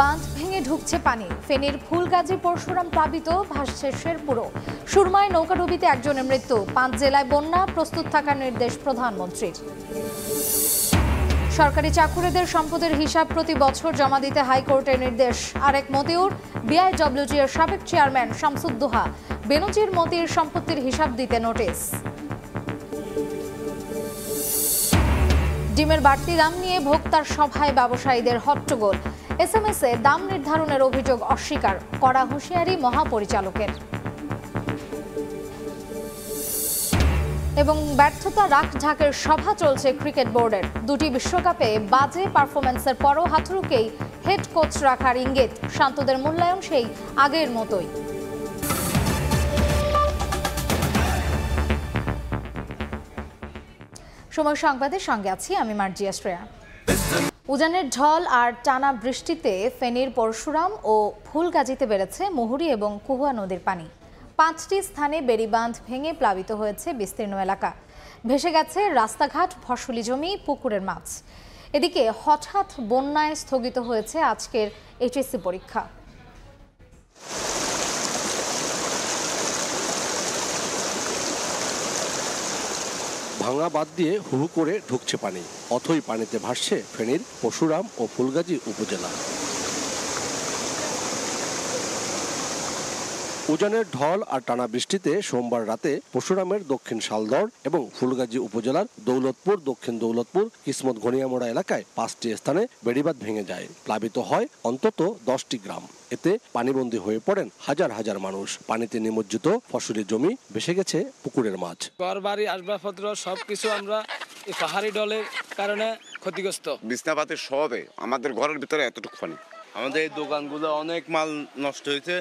বাঁধ ভেঙে ঢুকছে পানি ফেনীর ফুলগাজী পরশুরাম প্লাবিত ভাসছে শেরপুরও সুরমায় নৌকাডুবিতে একজনের মৃত্যু পাঁচ জেলায় বন্যা প্রস্তুত থাকার নির্দেশ প্রধানমন্ত্রীর সরকারি চাকুরেদের সম্পদের হিসাব প্রতি বছর জমা দিতে হাইকোর্টের নির্দেশ আরেক মতিউর বিআইডব্লিউজি এর সাবেক চেয়ারম্যান শামসুদ্দোহা বেনজির মতির সম্পত্তির হিসাব দিতে নোটিশ ডিমের বাড়তি দাম নিয়ে ভোক্তার সভায় ব্যবসায়ীদের হট্টগোল এস এম এস এ দাম নির্ধারণের অভিযোগ অস্বীকার করা হুঁশিয়ারি মহাপরিচালকের এবং ব্যর্থতা রাখ ঢাকের সভা চলছে ক্রিকেট বোর্ডের দুটি বিশ্বকাপে বাজে পারফরম্যান্সের পরও হাতরুকেই হেড কোচ রাখার ইঙ্গিত শান্তদের মূল্যায়ন সেই আগের মতোই সময় সংবাদের সঙ্গে আছি আমি মার্জিয়া শ্রেয়া উজানের ঢল আর টানা বৃষ্টিতে ফেনীর পরশুরাম ও ফুলগাজিতে বেড়েছে মুহুরি এবং কুহুয়া নদীর পানি পাঁচটি স্থানে বেড়িবাঁধ ভেঙে প্লাবিত হয়েছে বিস্তীর্ণ এলাকা ভেসে গেছে রাস্তাঘাট ফসলি জমি পুকুরের মাছ এদিকে হঠাৎ বন্যায় স্থগিত হয়েছে আজকের এইচএসসি পরীক্ষা ভাঙা বাদ দিয়ে হু করে ঢুকছে পানি অথই পানিতে ভাসছে ফেনীর পশুরাম ও ফুলগাজী উপজেলা উজানের ঢল আর টানা বৃষ্টিতে সোমবার রাতে পশুরামের দক্ষিণ শালদর এবং ফুলগাজী উপজেলার দৌলতপুর দক্ষিণ দৌলতপুর কিসমত ঘনিয়ামোড়া এলাকায় পাঁচটি স্থানে বেড়িবাদ ভেঙে যায় প্লাবিত হয় অন্তত দশটি গ্রাম এতে পানিবন্দী হয়ে পড়েন হাজার হাজার মানুষ পানিতে নিমজ্জিত ফসলের জমি ভেসে গেছে পুকুরের মাছ ঘর বাড়ি আসবাবপত্র সবকিছু আমরা এই পাহাড়ি ডলের কারণে ক্ষতিগ্রস্ত বিছনাপাতের সবে আমাদের ঘরের ভিতরে এতটুকু পানি আমাদের এই দোকানগুলো অনেক মাল নষ্ট হয়েছে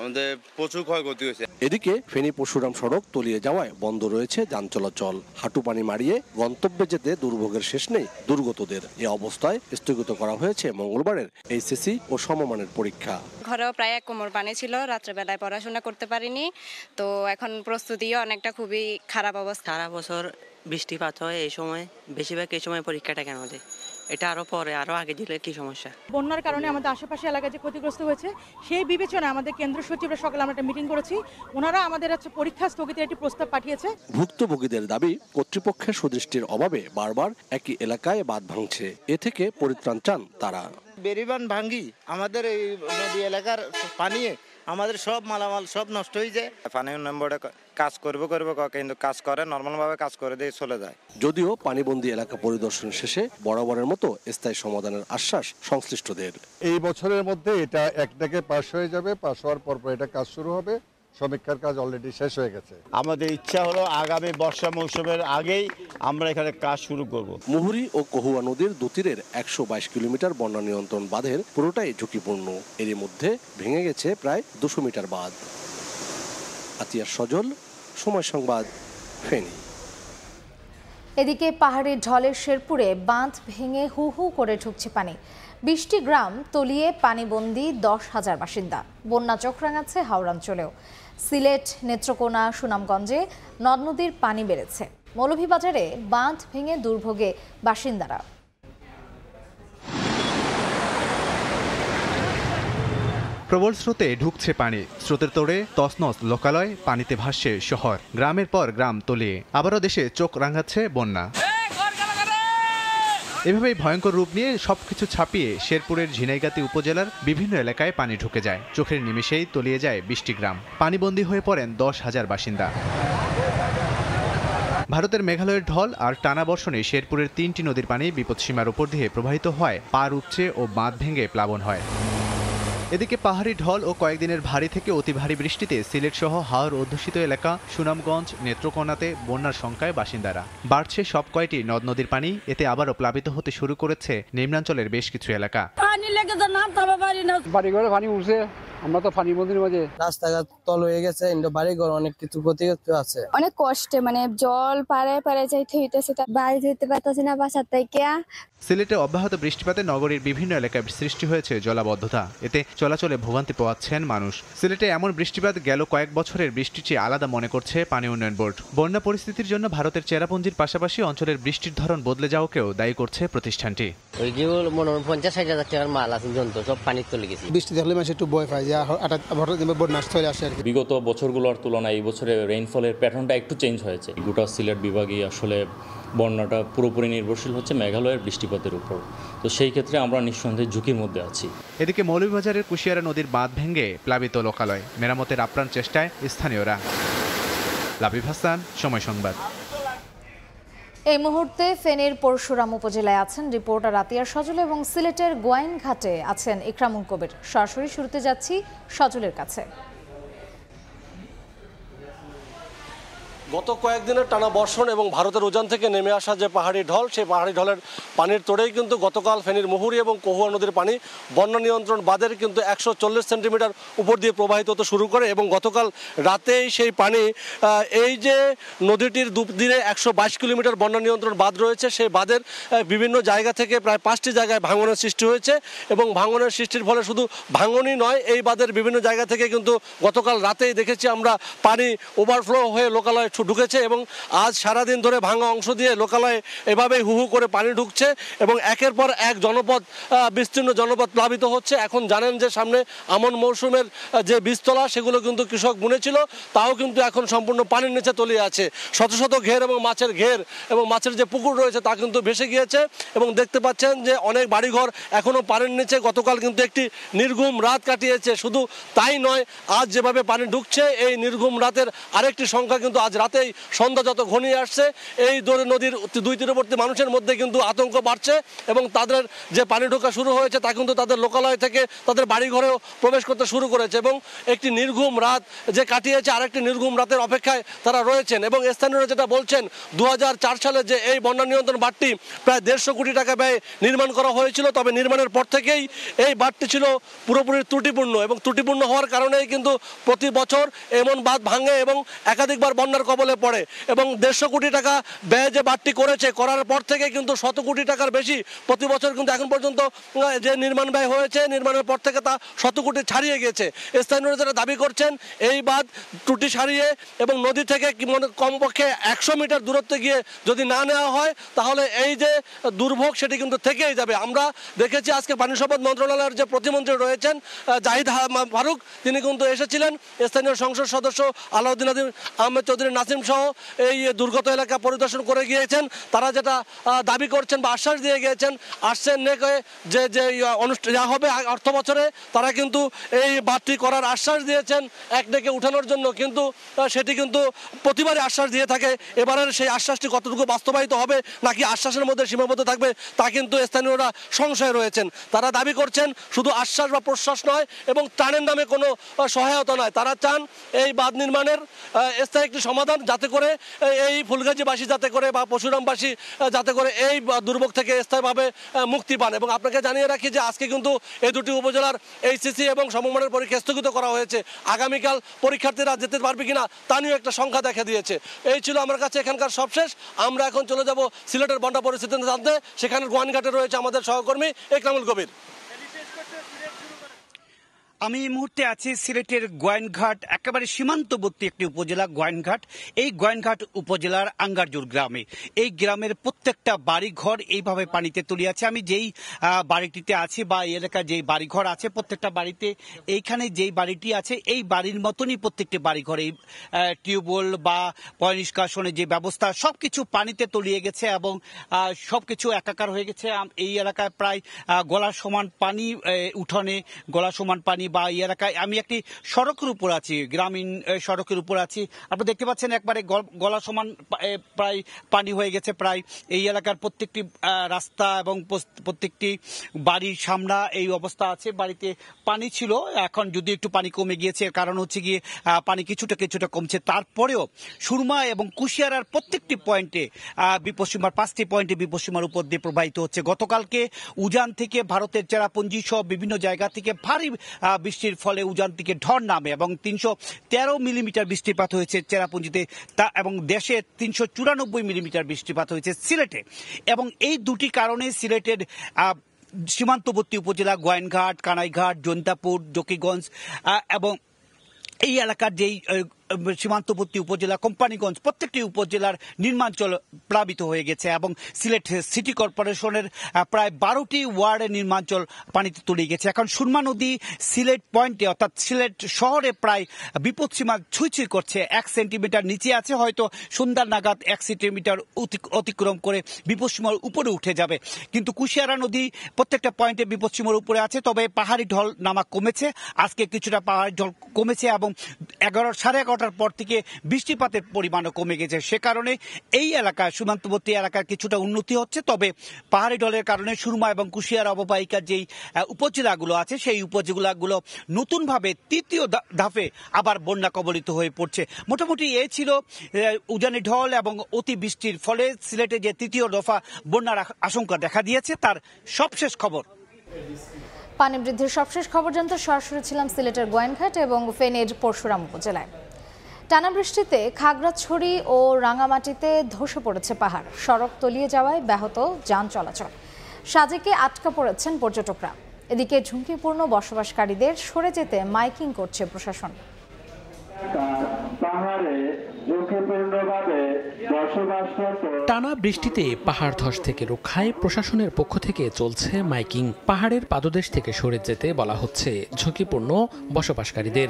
আমাদের প্রচুর ক্ষয়ক্ষতি হয়েছে এদিকে ফেনী পরশুরাম সড়ক তলিয়ে যাওয়ায় বন্ধ রয়েছে যান চলাচল হাঁটু পানি মারিয়ে গন্তব্যে যেতে দুর্ভোগের শেষ নেই দুর্গতদের এ অবস্থায় স্থগিত করা হয়েছে মঙ্গলবারের এইচএসি ও সমমানের পরীক্ষা ঘরেও প্রায় এক কোমর পানি ছিল রাত্রেবেলায় পড়াশোনা করতে পারিনি তো এখন প্রস্তুতিও অনেকটা খুবই খারাপ অবস্থা সারা বছর বৃষ্টিপাত হয় এই সময় বেশিরভাগ এই সময় পরীক্ষাটা কেন দেয় এটা আরও পরে আরও আগে দিলে কি সমস্যা বন্যার কারণে আমাদের আশেপাশে এলাকা যে ক্ষতিগ্রস্ত হয়েছে সেই বিবেচনায় আমাদের কেন্দ্র সচিবরা সকালে আমরা একটা মিটিং করেছি ওনারা আমাদের হচ্ছে পরীক্ষা স্থগিতের একটি প্রস্তাব পাঠিয়েছে ভুক্তভোগীদের দাবি কর্তৃপক্ষের সুদৃষ্টির অভাবে বারবার একই এলাকায় বাঁধ ভাঙছে এ থেকে পরিত্রাণ চান তারা বেরিবান ভাঙ্গি আমাদের এই নদী এলাকার পানিয়ে আমাদের সব মালামাল সব নষ্ট হয়ে যায় পানি উন্নয়ন বোর্ডে কাজ করব করব কিন্তু কাজ করে নর্মালভাবে কাজ করে দিয়ে চলে যায় যদিও পানিবন্দী এলাকা পরিদর্শন শেষে বরাবরের মতো স্থায়ী সমাধানের আশ্বাস সংশ্লিষ্টদের এই বছরের মধ্যে এটা একটাকে পাশ হয়ে যাবে পাশ হওয়ার পর এটা কাজ শুরু হবে সমীক্ষার কাজ অলরেডি শেষ হয়ে গেছে আমাদের ইচ্ছা হলো আগামী বর্ষা মৌসুমের আগেই আমরা এখানে কাজ শুরু করব মুহুরি ও কহুয়া নদীর দুতীরের একশো বাইশ কিলোমিটার বন্যা নিয়ন্ত্রণ বাঁধের পুরোটাই ঝুঁকিপূর্ণ এর মধ্যে ভেঙে গেছে প্রায় দুশো মিটার বাঁধ আতিয়ার সজল সময় সংবাদ ফেনি এদিকে পাহাড়ের ঢলের শেরপুরে বাঁধ ভেঙে হু হু করে ঢুকছে পানি বিশটি গ্রাম তলিয়ে পানিবন্দি দশ হাজার বাসিন্দা বন্যা চোখ রাঙাচ্ছে হাওড়াঞ্চলেও সিলেট নেত্রকোনা সুনামগঞ্জে নদ নদীর পানি বেড়েছে মৌলভীবাজারে বাঁধ ভেঙে দুর্ভোগে বাসিন্দারা প্রবল স্রোতে ঢুকছে পানি স্রোতের তোড়ে তসনস লোকালয় পানিতে ভাসছে শহর গ্রামের পর গ্রাম তলিয়ে আবারও দেশে চোখ রাঙাচ্ছে বন্যা এভাবেই ভয়ঙ্কর রূপ নিয়ে সবকিছু ছাপিয়ে শেরপুরের ঝিনাইগাতি উপজেলার বিভিন্ন এলাকায় পানি ঢুকে যায় চোখের নিমেষেই তলিয়ে যায় বৃষ্টি গ্রাম পানিবন্দী হয়ে পড়েন দশ হাজার বাসিন্দা ভারতের মেঘালয়ের ঢল আর টানা বর্ষণে শেরপুরের তিনটি নদীর পানি বিপদসীমার উপর দিয়ে প্রবাহিত হয় পার উপচে ও বাঁধ ভেঙে প্লাবন হয় এদিকে পাহাড়ি ঢল ও কয়েকদিনের ভারী থেকে অতি ভারী বৃষ্টিতে সিলেট সহ হাওর অধ্যুষিত এলাকা সুনামগঞ্জ নেত্রকোনাতে বন্যার সংখ্যায় বাসিন্দারা বাড়ছে সব কয়টি নদ নদীর পানি এতে আবারও প্লাবিত হতে শুরু করেছে নিম্নাঞ্চলের বেশ কিছু এলাকা পানি লেগে না বাড়ি ঘরে পানি উঠছে আমরা তো পানি মন্দির মাঝে রাস্তাঘাট তল হয়ে গেছে ইন্ডো বাড়িঘর অনেক কিছু ক্ষতিগ্রস্ত আছে অনেক কষ্টে মানে জল পারে পারে যাইতে হইতেছে বাড়ি যেতে পারতেছে না বাসা থেকে সিলেটে অব্যাহত বৃষ্টিপাতে নগরীর বিভিন্ন এলাকায় সৃষ্টি হয়েছে জলাবদ্ধতা এতে চলাচলে ভোগান্তি পোয়াচ্ছেন মানুষ সিলেটে এমন বৃষ্টিপাত গেল কয়েক বছরের বৃষ্টির চেয়ে আলাদা মনে করছে পানি উন্নয়ন বোর্ড বন্যা পরিস্থিতির জন্য ভারতের চেরাপুঞ্জির পাশাপাশি অঞ্চলের বৃষ্টির ধরন বদলে যাওয়াকেও দায়ী করছে প্রতিষ্ঠানটি ওই যে মনে পঞ্চাশ হাজার মাল আছে জন্তু সব পানি তলে গেছে বৃষ্টি হলে মানুষ একটু ভয় হঠাৎ বিগত বছরগুলোর তুলনায় এই বছরে রেইনফলের প্যাটার্নটা একটু চেঞ্জ হয়েছে গোটা সিলেট বিভাগই আসলে বন্যাটা পুরোপুরি নির্ভরশীল হচ্ছে মেঘালয়ের বৃষ্টিপাতের উপর তো সেই ক্ষেত্রে আমরা নিঃসন্দেহে ঝুঁকির মধ্যে আছি এদিকে মৌলভীবাজারের কুশিয়ারা নদীর বাঁধ ভেঙে প্লাবিত লোকালয় মেরামতের আপ্রাণ চেষ্টায় স্থানীয়রা লাবিব হাসান সময় সংবাদ এই মুহূর্তে ফেনীর পরশুরাম উপজেলায় আছেন রিপোর্টার আতিয়ার সজল এবং সিলেটের গোয়াইনঘাটে আছেন ইকরামুল কবির সরাসরি শুরুতে যাচ্ছি সজলের কাছে গত কয়েকদিনের টানা বর্ষণ এবং ভারতের উজান থেকে নেমে আসা যে পাহাড়ি ঢল সেই পাহাড়ি ঢলের পানির তোড়েই কিন্তু গতকাল ফেনীর মুহুরি এবং কহুয়া নদীর পানি বন্যা নিয়ন্ত্রণ বাঁধের কিন্তু একশো চল্লিশ সেন্টিমিটার উপর দিয়ে প্রবাহিত হতে শুরু করে এবং গতকাল রাতেই সেই পানি এই যে নদীটির দুদিনে একশো বাইশ কিলোমিটার বন্যা নিয়ন্ত্রণ বাঁধ রয়েছে সেই বাঁধের বিভিন্ন জায়গা থেকে প্রায় পাঁচটি জায়গায় ভাঙনের সৃষ্টি হয়েছে এবং ভাঙনের সৃষ্টির ফলে শুধু ভাঙনই নয় এই বাঁধের বিভিন্ন জায়গা থেকে কিন্তু গতকাল রাতেই দেখেছি আমরা পানি ওভারফ্লো হয়ে লোকালয় ঢুকেছে এবং আজ সারাদিন ধরে ভাঙা অংশ দিয়ে লোকালয়ে এভাবেই হুহু করে পানি ঢুকছে এবং একের পর এক জনপদ বিস্তীর্ণ জনপদ প্লাবিত হচ্ছে এখন জানেন যে সামনে আমন মৌসুমের যে বীজতলা সেগুলো কিন্তু কৃষক বুনেছিল তাও কিন্তু এখন সম্পূর্ণ পানির নিচে তলিয়ে আছে শত শত ঘের এবং মাছের ঘের এবং মাছের যে পুকুর রয়েছে তা কিন্তু ভেসে গিয়েছে এবং দেখতে পাচ্ছেন যে অনেক বাড়িঘর এখনও পানির নিচে গতকাল কিন্তু একটি নির্ঘুম রাত কাটিয়েছে শুধু তাই নয় আজ যেভাবে পানি ঢুকছে এই নির্ঘুম রাতের আরেকটি সংখ্যা কিন্তু আজ রাত রাতেই সন্ধ্যা যত ঘনিয়ে আসছে এই দৌড়ে নদীর দুই তীরবর্তী মানুষের মধ্যে কিন্তু আতঙ্ক বাড়ছে এবং তাদের যে পানি ঢোকা শুরু হয়েছে তা কিন্তু তাদের লোকালয় থেকে তাদের বাড়িঘরেও প্রবেশ করতে শুরু করেছে এবং একটি নির্ঘুম রাত যে কাটিয়েছে আরেকটি নির্ঘুম রাতের অপেক্ষায় তারা রয়েছেন এবং স্থানীয়রা যেটা বলছেন দু সালে যে এই বন্যা নিয়ন্ত্রণ বাড়টি প্রায় দেড়শো কোটি টাকা ব্যয় নির্মাণ করা হয়েছিল তবে নির্মাণের পর থেকেই এই বাঁধটি ছিল পুরোপুরি ত্রুটিপূর্ণ এবং ত্রুটিপূর্ণ হওয়ার কারণেই কিন্তু প্রতি বছর এমন বাঁধ ভাঙে এবং একাধিকবার বন্যার কবলে পড়ে এবং দেড়শো কোটি টাকা ব্যয় যে বাড়তি করেছে করার পর থেকে কিন্তু শত কোটি টাকার বেশি প্রতি বছর কিন্তু এখন পর্যন্ত যে নির্মাণ ব্যয় হয়েছে নির্মাণের পর থেকে তা শত কোটি ছাড়িয়ে গেছে স্থানীয় যারা দাবি করছেন এই বাঁধ টুটি ছাড়িয়ে এবং নদী থেকে কমপক্ষে একশো মিটার দূরত্বে গিয়ে যদি না নেওয়া হয় তাহলে এই যে দুর্ভোগ সেটি কিন্তু থেকেই যাবে আমরা দেখেছি আজকে পানি সম্পদ মন্ত্রণালয়ের যে প্রতিমন্ত্রী রয়েছেন জাহিদ ফারুক তিনি কিন্তু এসেছিলেন স্থানীয় সংসদ সদস্য আলাউদ্দিন আহমেদ চৌধুরী নাসিম সহ এই দুর্গত এলাকা পরিদর্শন করে গিয়েছেন তারা যেটা দাবি করছেন বা আশ্বাস দিয়ে গিয়েছেন আসছেন নেকে যে যে অনুষ্ঠান যা হবে অর্থ বছরে তারা কিন্তু এই বাড়তি করার আশ্বাস দিয়েছেন এক ডেকে উঠানোর জন্য কিন্তু সেটি কিন্তু প্রতিবারই আশ্বাস দিয়ে থাকে এবারের সেই আশ্বাসটি কতটুকু বাস্তবায়িত হবে নাকি আশ্বাসের মধ্যে সীমাবদ্ধ থাকবে তা কিন্তু স্থানীয়রা সংশয়ে রয়েছেন তারা দাবি করছেন শুধু আশ্বাস বা প্রশ্বাস নয় এবং ত্রাণের নামে কোনো সহায়তা নয় তারা চান এই বাঁধ নির্মাণের স্থায়ী একটি সমাধান প্রয়োজন যাতে করে এই ফুলগাজীবাসী যাতে করে বা পশুরামবাসী যাতে করে এই দুর্ভোগ থেকে স্থায়ীভাবে মুক্তি পান এবং আপনাকে জানিয়ে রাখি যে আজকে কিন্তু এই দুটি উপজেলার এইচএসি এবং সমমানের পরীক্ষা স্থগিত করা হয়েছে আগামীকাল পরীক্ষার্থীরা যেতে পারবে কিনা তা নিয়েও একটা সংখ্যা দেখা দিয়েছে এই ছিল আমার কাছে এখানকার সবশেষ আমরা এখন চলে যাব সিলেটের বন্ডা পরিস্থিতি জানতে সেখানে গোয়ানঘাটে রয়েছে আমাদের সহকর্মী একরামুল কবির আমি এই মুহূর্তে আছি সিলেটের গোয়েনঘাট একেবারে সীমান্তবর্তী একটি উপজেলা গোয়েনঘাট এই গোয়েনঘাট উপজেলার আঙ্গারজুর গ্রামে এই গ্রামের প্রত্যেকটা বাড়িঘর এইভাবে পানিতে তলিয়ে আছে আমি যেই বাড়িটিতে আছি বা এই এলাকার যেই বাড়িঘর আছে প্রত্যেকটা বাড়িতে এইখানে যেই বাড়িটি আছে এই বাড়ির মতনই প্রত্যেকটি বাড়িঘর এই টিউবওয়েল বা পয়নিষ্কাশনের যে ব্যবস্থা সব কিছু পানিতে তলিয়ে গেছে এবং সব কিছু একাকার হয়ে গেছে এই এলাকায় প্রায় গলার সমান পানি উঠোনে গলার সমান পানি বা এই এলাকায় আমি একটি সড়কের উপর আছি গ্রামীণ সড়কের উপর আছি আপনি দেখতে পাচ্ছেন একবারে গলা সমান প্রায় পানি হয়ে গেছে প্রায় এই এলাকার প্রত্যেকটি রাস্তা এবং প্রত্যেকটি বাড়ির সামনা এই অবস্থা আছে বাড়িতে পানি ছিল এখন যদি একটু পানি কমে গিয়েছে কারণ হচ্ছে গিয়ে পানি কিছুটা কিছুটা কমছে তারপরেও সুরমা এবং কুশিয়ারার প্রত্যেকটি পয়েন্টে বিপশ্চিমার পাঁচটি পয়েন্টে বিপশ্চিমার উপর দিয়ে প্রবাহিত হচ্ছে গতকালকে উজান থেকে ভারতের চেরাপুঞ্জি সহ বিভিন্ন জায়গা থেকে ভারী বৃষ্টির ফলে উজান থেকে ঢড় নামে এবং তিনশো তেরো মিলিমিটার বৃষ্টিপাত হয়েছে চেরাপুঞ্জিতে তা এবং দেশে তিনশো চুরানব্বই মিলিমিটার বৃষ্টিপাত হয়েছে সিলেটে এবং এই দুটি কারণে সিলেটের সীমান্তবর্তী উপজেলা গোয়েনঘাট কানাইঘাট জন্তাপুর জকিগঞ্জ এবং এই এলাকার যেই সীমান্তবর্তী উপজেলা কোম্পানিগঞ্জ প্রত্যেকটি উপজেলার নির্মাঞ্চল প্লাবিত হয়ে গেছে এবং সিলেট সিটি কর্পোরেশনের প্রায় বারোটি ওয়ার্ডের নির্মাঞ্চল পানিতে তুলিয়ে গেছে এখন সুরমা নদী সিলেট পয়েন্টে অর্থাৎ সিলেট শহরে প্রায় বিপদসীমা সীমা ছুঁই করছে এক সেন্টিমিটার নিচে আছে হয়তো সন্ধ্যার নাগাদ এক সেন্টিমিটার অতিক্রম করে বিপদসীমার উপরে উঠে যাবে কিন্তু কুশিয়ারা নদী প্রত্যেকটা পয়েন্টে বিপদসীমার উপরে আছে তবে পাহাড়ি ঢল নামা কমেছে আজকে কিছুটা পাহাড়ি ঢল কমেছে এবং এগারো সাড়ে এগারো এগারোটার পর থেকে বৃষ্টিপাতের পরিমাণও কমে গেছে সে কারণে এই এলাকা সীমান্তবর্তী এলাকার কিছুটা উন্নতি হচ্ছে তবে পাহাড়ি ঢলের কারণে সুরমা এবং কুশিয়ার অববাহিকার যেই উপজেলাগুলো আছে সেই উপজেলাগুলো নতুনভাবে তৃতীয় ধাপে আবার বন্যা কবলিত হয়ে পড়ছে মোটামুটি এ ছিল উজানি ঢল এবং অতি বৃষ্টির ফলে সিলেটে যে তৃতীয় দফা বন্যার আশঙ্কা দেখা দিয়েছে তার সবশেষ খবর পানি বৃদ্ধির সবশেষ খবর জানতে সরাসরি ছিলাম সিলেটের গোয়েনঘাট এবং ফেনের পরশুরাম উপজেলায় টানা বৃষ্টিতে খাগড়াছড়ি ও রাঙামাটিতে ধসে পড়েছে পাহাড় সড়ক তলিয়ে যাওয়ায় ব্যাহত যান চলাচল সাজেকে আটকা পড়েছেন পর্যটকরা এদিকে ঝুঁকিপূর্ণ বসবাসকারীদের সরে যেতে মাইকিং করছে প্রশাসন টানা বৃষ্টিতে পাহাড় ধস থেকে রক্ষায় প্রশাসনের পক্ষ থেকে চলছে মাইকিং পাহাড়ের পাদদেশ থেকে সরে যেতে বলা হচ্ছে ঝুঁকিপূর্ণ বসবাসকারীদের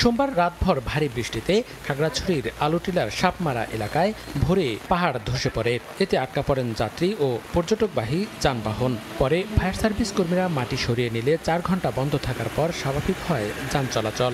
সোমবার রাতভর ভারী বৃষ্টিতে খাগড়াছড়ির আলোটিলার সাপমারা এলাকায় ভোরে পাহাড় ধসে পড়ে এতে আটকা পড়েন যাত্রী ও পর্যটকবাহী যানবাহন পরে ফায়ার সার্ভিস কর্মীরা মাটি সরিয়ে নিলে চার ঘন্টা বন্ধ থাকার পর স্বাভাবিক হয় যান চলাচল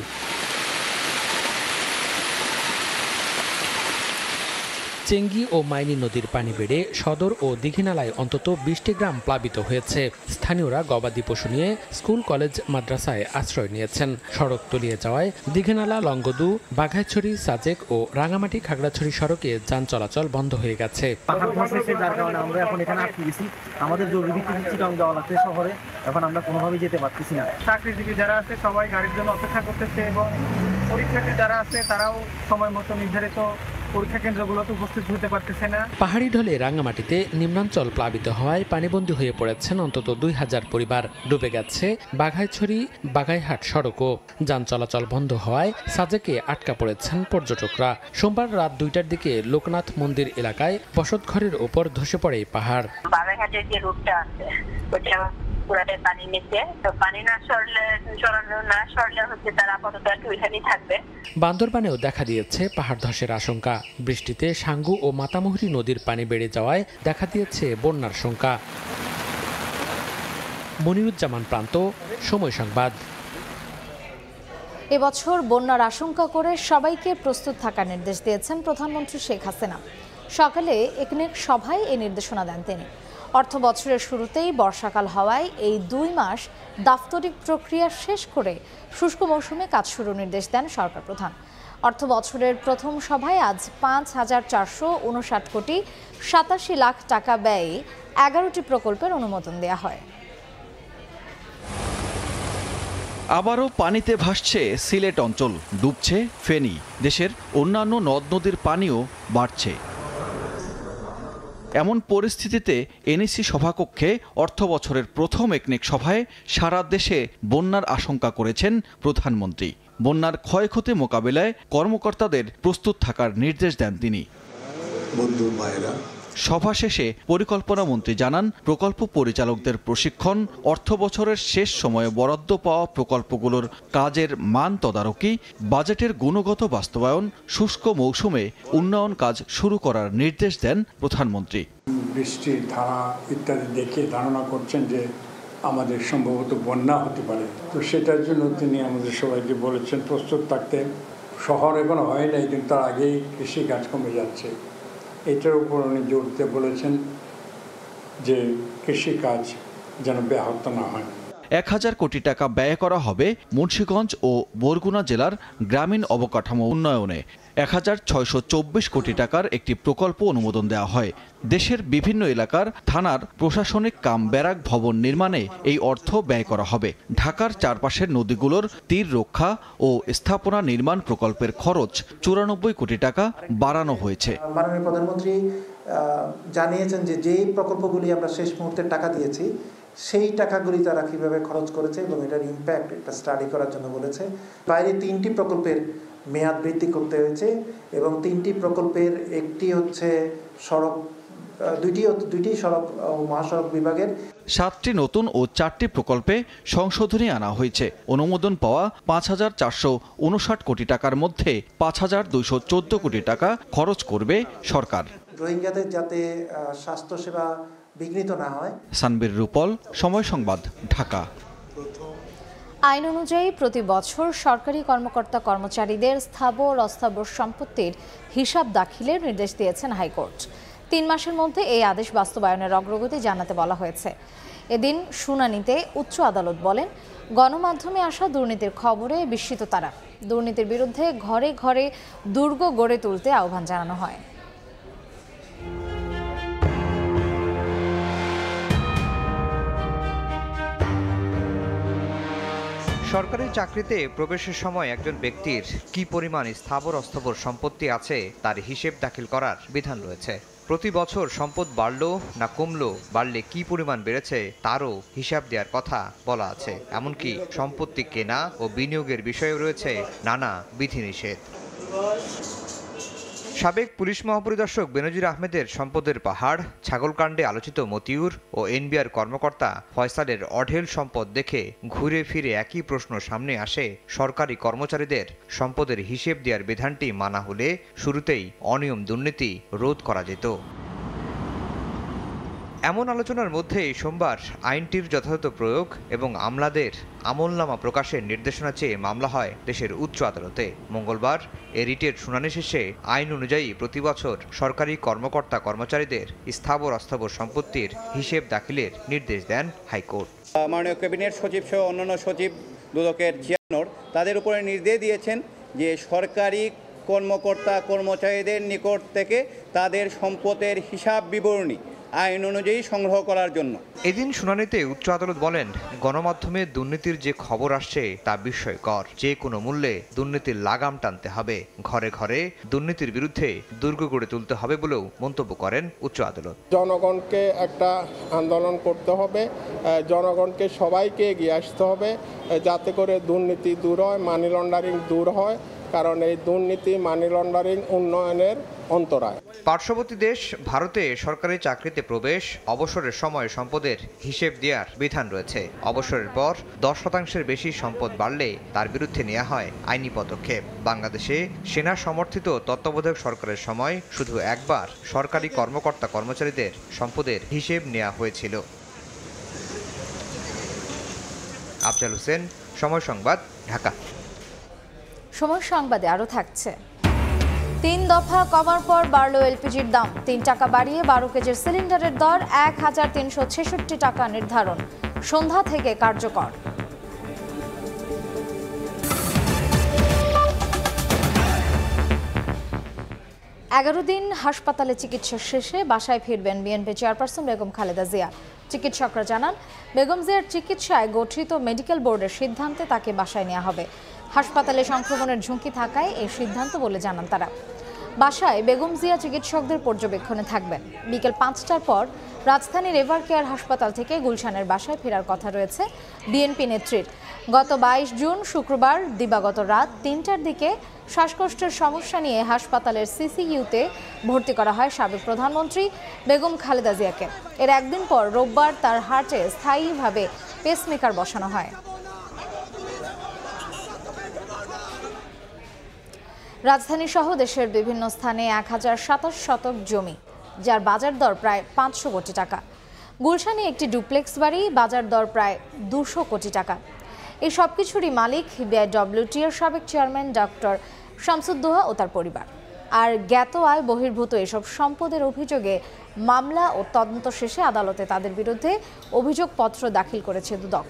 চেঙ্গি ও মাইনি নদীর পানি বেড়ে সদর ও দীঘিনালায় অন্তত বিশটি গ্রাম প্লাবিত হয়েছে স্থানীয়রা গবাদি পশু নিয়ে স্কুল কলেজ মাদ্রাসায় আশ্রয় নিয়েছেন সড়ক তলিয়ে যাওয়ায় দীঘিনালা লঙ্গদু বাঘাইছড়ি সাজেক ও রাঙামাটি খাগড়াছড়ি সড়কে যান চলাচল বন্ধ হয়ে গেছে এখানে আমাদের জরুরি লাগছে শহরে এখন আমরা কোনোভাবে যেতে পারতেছি না চাকরিজীবী যারা আছে সবাই গাড়ির জন্য অপেক্ষা করতেছে এবং পরীক্ষার্থী যারা আছে তারাও সময় মতো নির্ধারিত পাহাড়ি ঢলে রাঙামাটিতে নিম্নাঞ্চল প্লাবিত হওয়ায় পানিবন্দী হয়ে পড়েছেন অন্তত দুই হাজার পরিবার ডুবে গেছে বাঘাইছড়ি বাঘাইহাট সড়কও যান চলাচল বন্ধ হওয়ায় সাজেকে আটকা পড়েছেন পর্যটকরা সোমবার রাত দুইটার দিকে লোকনাথ মন্দির এলাকায় বসত ঘরের ওপর ধসে পড়ে পাহাড় বাঘাইহাটের যে রোডটা আছে পুরাতে পানি নিচে তো পানি না সরলে সরানো না সরলে হচ্ছে তারা আপাতত একটু ওইখানেই থাকবে বান্দরবানেও দেখা দিয়েছে পাহাড় ধসের আশঙ্কা বৃষ্টিতে সাঙ্গু ও মাতামুহুরি নদীর পানি বেড়ে যাওয়ায় দেখা দিয়েছে বন্যার শঙ্কা মনিরুজ্জামান প্রান্ত সময় সংবাদ এবছর বন্যার আশঙ্কা করে সবাইকে প্রস্তুত থাকার নির্দেশ দিয়েছেন প্রধানমন্ত্রী শেখ হাসিনা সকালে একনেক সভায় এই নির্দেশনা দেন তিনি অর্থ বছরের শুরুতেই বর্ষাকাল হওয়ায় এই দুই মাস দাপ্তরিক প্রক্রিয়া শেষ করে শুষ্ক মৌসুমে কাজ শুরুর নির্দেশ দেন সরকার প্রধান অর্থ বছরের প্রথম সভায় আজ পাঁচ হাজার চারশো উনষাট কোটি সাতাশি লাখ টাকা ব্যয়ে এগারোটি প্রকল্পের অনুমোদন দেওয়া হয় আবারও পানিতে ভাসছে সিলেট অঞ্চল ডুবছে ফেনী দেশের অন্যান্য নদ নদীর পানিও বাড়ছে এমন পরিস্থিতিতে এনএসি সভাকক্ষে অর্থ বছরের প্রথম একনেক সভায় সারা দেশে বন্যার আশঙ্কা করেছেন প্রধানমন্ত্রী বন্যার ক্ষয়ক্ষতি মোকাবেলায় কর্মকর্তাদের প্রস্তুত থাকার নির্দেশ দেন তিনি বন্ধু ভাইরা সভা শেষে পরিকল্পনা মন্ত্রী জানান প্রকল্প পরিচালকদের প্রশিক্ষণ অর্থ বছরের শেষ সময়ে বরাদ্দ পাওয়া প্রকল্পগুলোর কাজের মান তদারকি বাজেটের গুণগত বাস্তবায়ন শুষ্ক মৌসুমে উন্নয়ন কাজ শুরু করার নির্দেশ দেন প্রধানমন্ত্রী বৃষ্টির ধারা ইত্যাদি দেখে ধারণা করছেন যে আমাদের সম্ভবত বন্যা হতে পারে তো সেটার জন্য তিনি আমাদের সবাইকে বলেছেন প্রস্তুত থাকতে শহর এখনো হয় নাই কিন্তু তার আগেই কৃষি কাজ কমে যাচ্ছে এটার উপর উনি জোর দিতে বলেছেন যে কৃষিকাজ যেন ব্যাহত না হয় এক হাজার কোটি টাকা ব্যয় করা হবে মুন্সীগঞ্জ ও বরগুনা জেলার গ্রামীণ অবকাঠামো উন্নয়নে এক হাজার ছয়শো চব্বিশ কোটি টাকার একটি প্রকল্প অনুমোদন দেওয়া হয় দেশের বিভিন্ন এলাকার থানার প্রশাসনিক কাম ব্যারাক ভবন নির্মাণে এই অর্থ ব্যয় করা হবে ঢাকার চারপাশের নদীগুলোর তীর রক্ষা ও স্থাপনা নির্মাণ প্রকল্পের খরচ চুরানব্বই কোটি টাকা বাড়ানো হয়েছে মাননীয় প্রধানমন্ত্রী জানিয়েছেন যে যেই প্রকল্পগুলি আমরা শেষ মুহূর্তে টাকা দিয়েছি সেই টাকাগুলি তারা কীভাবে খরচ করেছে এবং এটার ইম্প্যাক্ট একটা স্টাডি করার জন্য বলেছে বাইরে তিনটি প্রকল্পের মেয়াদ বৃদ্ধি করতে হয়েছে এবং তিনটি প্রকল্পের একটি হচ্ছে সড়ক দুইটি দুইটি সড়ক ও মহাসড়ক বিভাগের সাতটি নতুন ও চারটি প্রকল্পে সংশোধনী আনা হয়েছে অনুমোদন পাওয়া পাঁচ হাজার চারশো উনষাট কোটি টাকার মধ্যে পাঁচ হাজার দুইশো চোদ্দ কোটি টাকা খরচ করবে সরকার রোহিঙ্গাদের যাতে স্বাস্থ্যসেবা বিঘ্নিত না হয় সানবির রূপল সময় সংবাদ ঢাকা আইন অনুযায়ী প্রতি বছর সরকারি কর্মকর্তা কর্মচারীদের স্থাবর অস্থাবর সম্পত্তির হিসাব দাখিলের নির্দেশ দিয়েছেন হাইকোর্ট তিন মাসের মধ্যে এই আদেশ বাস্তবায়নের অগ্রগতি জানাতে বলা হয়েছে এদিন শুনানিতে উচ্চ আদালত বলেন গণমাধ্যমে আসা দুর্নীতির খবরে বিস্মিত তারা দুর্নীতির বিরুদ্ধে ঘরে ঘরে দুর্গ গড়ে তুলতে আহ্বান জানানো হয় সরকারি চাকরিতে প্রবেশের সময় একজন ব্যক্তির কি পরিমাণ স্থাবর অস্থাবর সম্পত্তি আছে তার হিসেব দাখিল করার বিধান রয়েছে প্রতি বছর সম্পদ বাড়ল না কমলো বাড়লে কি পরিমাণ বেড়েছে তারও হিসাব দেওয়ার কথা বলা আছে এমনকি সম্পত্তি কেনা ও বিনিয়োগের বিষয়ে রয়েছে নানা বিধিনিষেধ সাবেক পুলিশ মহাপরিদর্শক বেনজির আহমেদের সম্পদের পাহাড় ছাগলকাণ্ডে আলোচিত মতিউর ও এনবিআর কর্মকর্তা ফয়সালের অঢেল সম্পদ দেখে ঘুরে ফিরে একই প্রশ্ন সামনে আসে সরকারি কর্মচারীদের সম্পদের হিসেব দেওয়ার বিধানটি মানা হলে শুরুতেই অনিয়ম দুর্নীতি রোধ করা যেত এমন আলোচনার মধ্যেই সোমবার আইনটির যথাযথ প্রয়োগ এবং আমলাদের আমলনামা প্রকাশের নির্দেশনা চেয়ে মামলা হয় দেশের উচ্চ আদালতে মঙ্গলবার এ রিটের শুনানি শেষে আইন অনুযায়ী প্রতি বছর সরকারি কর্মকর্তা কর্মচারীদের স্থাবর অস্থাবর সম্পত্তির হিসেব দাখিলের নির্দেশ দেন হাইকোর্ট মাননীয় ক্যাবিনেট সচিব সহ অন্যান্য সচিব দুদকের ছিয়ানোর তাদের উপরে নির্দেশ দিয়েছেন যে সরকারি কর্মকর্তা কর্মচারীদের নিকট থেকে তাদের সম্পদের হিসাব বিবরণী আইন অনুযায়ী সংগ্রহ করার জন্য এদিন শুনানিতে উচ্চ আদালত বলেন গণমাধ্যমে দুর্নীতির যে খবর আসছে তা বিস্ময়কর যে কোনো মূল্যে দুর্নীতির লাগাম টানতে হবে ঘরে ঘরে দুর্নীতির বিরুদ্ধে দুর্গ গড়ে তুলতে হবে বলেও মন্তব্য করেন উচ্চ আদালত জনগণকে একটা আন্দোলন করতে হবে জনগণকে সবাইকে এগিয়ে আসতে হবে যাতে করে দুর্নীতি দূর হয় মানি লন্ডারিং দূর হয় কারণ এই দুর্নীতি মানি লন্ডারিং উন্নয়নের অন্তরায় পার্শ্ববর্তী দেশ ভারতে সরকারি চাকরিতে প্রবেশ অবসরের সময় সম্পদের হিসেব দেওয়ার বিধান রয়েছে অবসরের পর দশ শতাংশের বেশি সম্পদ বাড়লে তার বিরুদ্ধে নেওয়া হয় আইনি পদক্ষেপ বাংলাদেশে সেনা সমর্থিত তত্ত্বাবধায়ক সরকারের সময় শুধু একবার সরকারি কর্মকর্তা কর্মচারীদের সম্পদের হিসেব নেওয়া হয়েছিল আফজাল হোসেন সময় সংবাদ ঢাকা সময় সংবাদে আরো থাকছে তিন দফা কমার পর বাড়ল এলপিজির দাম তিন টাকা বাড়িয়ে বারো কেজির সিলিন্ডারের দর এক হাজার তিনশো ছেষট্টি টাকা নির্ধারণ সন্ধ্যা থেকে কার্যকর এগারো দিন হাসপাতালে চিকিৎসা শেষে বাসায় ফিরবেন বিএনপি চেয়ারপারসন বেগম খালেদা জিয়া চিকিৎসকরা জানান বেগম জিয়ার চিকিৎসায় গঠিত মেডিকেল বোর্ডের সিদ্ধান্তে তাকে বাসায় নেওয়া হবে হাসপাতালে সংক্রমণের ঝুঁকি থাকায় এই সিদ্ধান্ত বলে জানান তারা বাসায় বেগম জিয়া চিকিৎসকদের পর্যবেক্ষণে থাকবেন বিকেল পাঁচটার পর রাজধানীর এভার কেয়ার হাসপাতাল থেকে গুলশানের বাসায় ফেরার কথা রয়েছে বিএনপি নেত্রীর গত বাইশ জুন শুক্রবার দিবাগত রাত তিনটার দিকে শ্বাসকষ্টের সমস্যা নিয়ে হাসপাতালের সিসিইউতে ভর্তি করা হয় সাবেক প্রধানমন্ত্রী বেগম খালেদা জিয়াকে এর একদিন পর রোববার তার হার্টে স্থায়ীভাবে পেসমেকার বসানো হয় রাজধানী সহ দেশের বিভিন্ন স্থানে এক হাজার সাতাশ শতক জমি যার বাজার দর প্রায় পাঁচশো কোটি টাকা গুলশানে একটি ডুপ্লেক্স বাড়ি বাজার দর প্রায় দুশো কোটি টাকা এই সব কিছুরই মালিক বিআইডব্লিউটি এর সাবেক চেয়ারম্যান ডক্টর শামসুদ্দোহা ও তার পরিবার আর জ্ঞাত আয় বহির্ভূত এসব সম্পদের অভিযোগে মামলা ও তদন্ত শেষে আদালতে তাদের বিরুদ্ধে অভিযোগপত্র দাখিল করেছে দুদক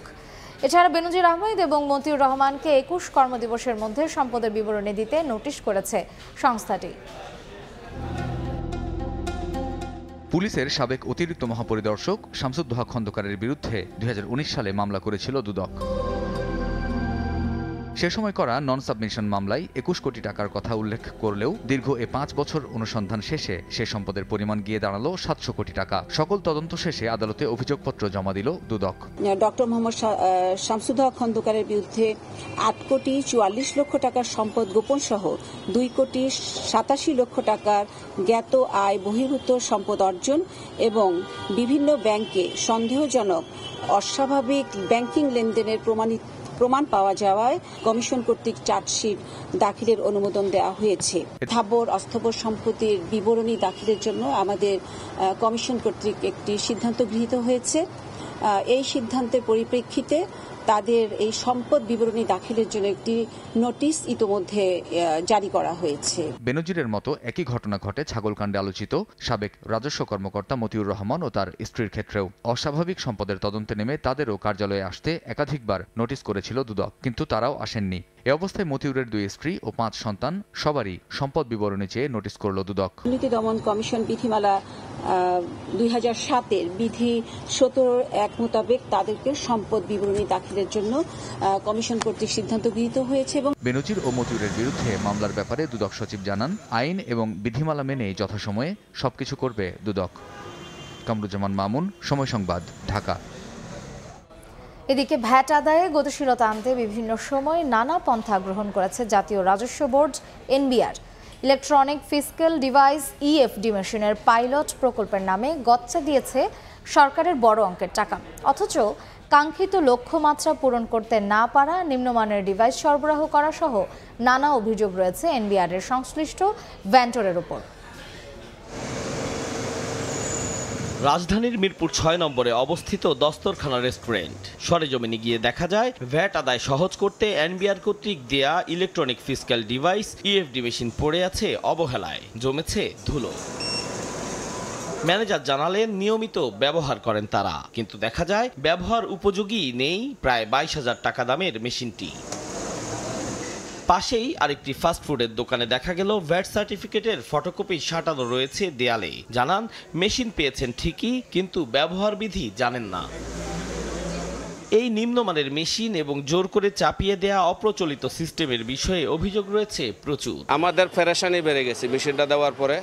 এছাড়া বেনজির আহমেদ এবং মতিউর রহমানকে একুশ কর্মদিবসের মধ্যে সম্পদের বিবরণী দিতে নোটিশ করেছে সংস্থাটি পুলিশের সাবেক অতিরিক্ত মহাপরিদর্শক শামসুদ্দোহা খন্দকারের বিরুদ্ধে দুই সালে মামলা করেছিল দুদক সে সময় করা নন সাবমিশন মামলায় একুশ কোটি টাকার কথা উল্লেখ করলেও দীর্ঘ এ পাঁচ বছর অনুসন্ধান শেষে সে সম্পদের পরিমাণ গিয়ে দাঁড়ালো সাতশো কোটি টাকা সকল তদন্ত শেষে আদালতে অভিযোগপত্র জমা দিল দুদক ডক্টর মোহাম্মদ শামসুদ্দা খন্দকারের বিরুদ্ধে আট কোটি চুয়াল্লিশ লক্ষ টাকার সম্পদ গোপন সহ দুই কোটি সাতাশি লক্ষ টাকার জ্ঞাত আয় বহির্ভূত সম্পদ অর্জন এবং বিভিন্ন ব্যাংকে সন্দেহজনক অস্বাভাবিক ব্যাংকিং লেনদেনের প্রমাণিত প্রমাণ পাওয়া যাওয়ায় কমিশন কর্তৃক চার্জশিট দাখিলের অনুমোদন দেওয়া হয়েছে থাবর অস্থাবর সম্পত্তির বিবরণী দাখিলের জন্য আমাদের কমিশন কর্তৃক একটি সিদ্ধান্ত গৃহীত হয়েছে এই সিদ্ধান্তের পরিপ্রেক্ষিতে তাদের এই সম্পদ বিবরণী দাখিলের জন্য একটি নোটিশ ইতোমধ্যে জারি করা হয়েছে বেনজিরের মতো একই ঘটনা ঘটে ছাগলকাণ্ডে আলোচিত সাবেক রাজস্ব কর্মকর্তা মতিউর রহমান ও তার স্ত্রীর ক্ষেত্রেও অস্বাভাবিক সম্পদের তদন্তে নেমে তাদেরও কার্যালয়ে আসতে একাধিকবার নোটিশ করেছিল দুদক কিন্তু তারাও আসেননি এ অবস্থায় মতিউরের দুই স্ত্রী ও পাঁচ সন্তান সবারই সম্পদ বিবরণী চেয়ে নোটিশ করল দুদক দুর্নীতি দমন কমিশন বিধিমালা দুই হাজার সাতের বিধি সতেরো এক মোতাবেক তাদেরকে সম্পদ বিবরণী দাখিল বাতিলের জন্য কমিশন কর্তৃক সিদ্ধান্ত গৃহীত হয়েছে এবং বেনজির ও মতিউরের বিরুদ্ধে মামলার ব্যাপারে দুদক সচিব জানান আইন এবং বিধিমালা মেনে যথাসময়ে সবকিছু করবে দুদক কামরুজ্জামান মামুন সময় সংবাদ ঢাকা এদিকে ভ্যাট আদায়ে গতিশীলতা আনতে বিভিন্ন সময় নানা পন্থা গ্রহণ করেছে জাতীয় রাজস্ব board NBR electronic physical device EFD e মেশিনের পাইলট প্রকল্পের নামে গচ্ছা দিয়েছে সরকারের বড় অঙ্কের টাকা অথচ কাঙ্ক্ষিত লক্ষ্যমাত্রা পূরণ করতে না পারা নিম্নমানের ডিভাইস সরবরাহ করা সহ নানা অভিযোগ রয়েছে এনবিআরের সংশ্লিষ্ট ভেন্টরের ওপর রাজধানীর মিরপুর ছয় নম্বরে অবস্থিত দস্তরখানা রেস্টুরেন্ট সরেজমিনে গিয়ে দেখা যায় ভ্যাট আদায় সহজ করতে এনবিআর কর্তৃক দেয়া electronic physical device EFD machine পড়ে আছে অবহেলায় জমেছে ধুলো ম্যানেজার জানালেন নিয়মিত ব্যবহার করেন তারা কিন্তু দেখা যায় ব্যবহার উপযোগী নেই প্রায় বাইশ হাজার টাকা দামের মেশিনটি পাশেই আরেকটি ফাস্টফুডের দোকানে দেখা গেল ভ্যাট সার্টিফিকেটের ফটোকপি সাঁটানো রয়েছে দেয়ালে জানান মেশিন পেয়েছেন ঠিকই কিন্তু ব্যবহার বিধি জানেন না এই নিম্নমানের মেশিন এবং জোর করে চাপিয়ে দেয়া অপ্রচলিত সিস্টেমের বিষয়ে অভিযোগ রয়েছে প্রচুর আমাদের ফেরাসানি বেড়ে গেছে মেশিনটা দেওয়ার পরে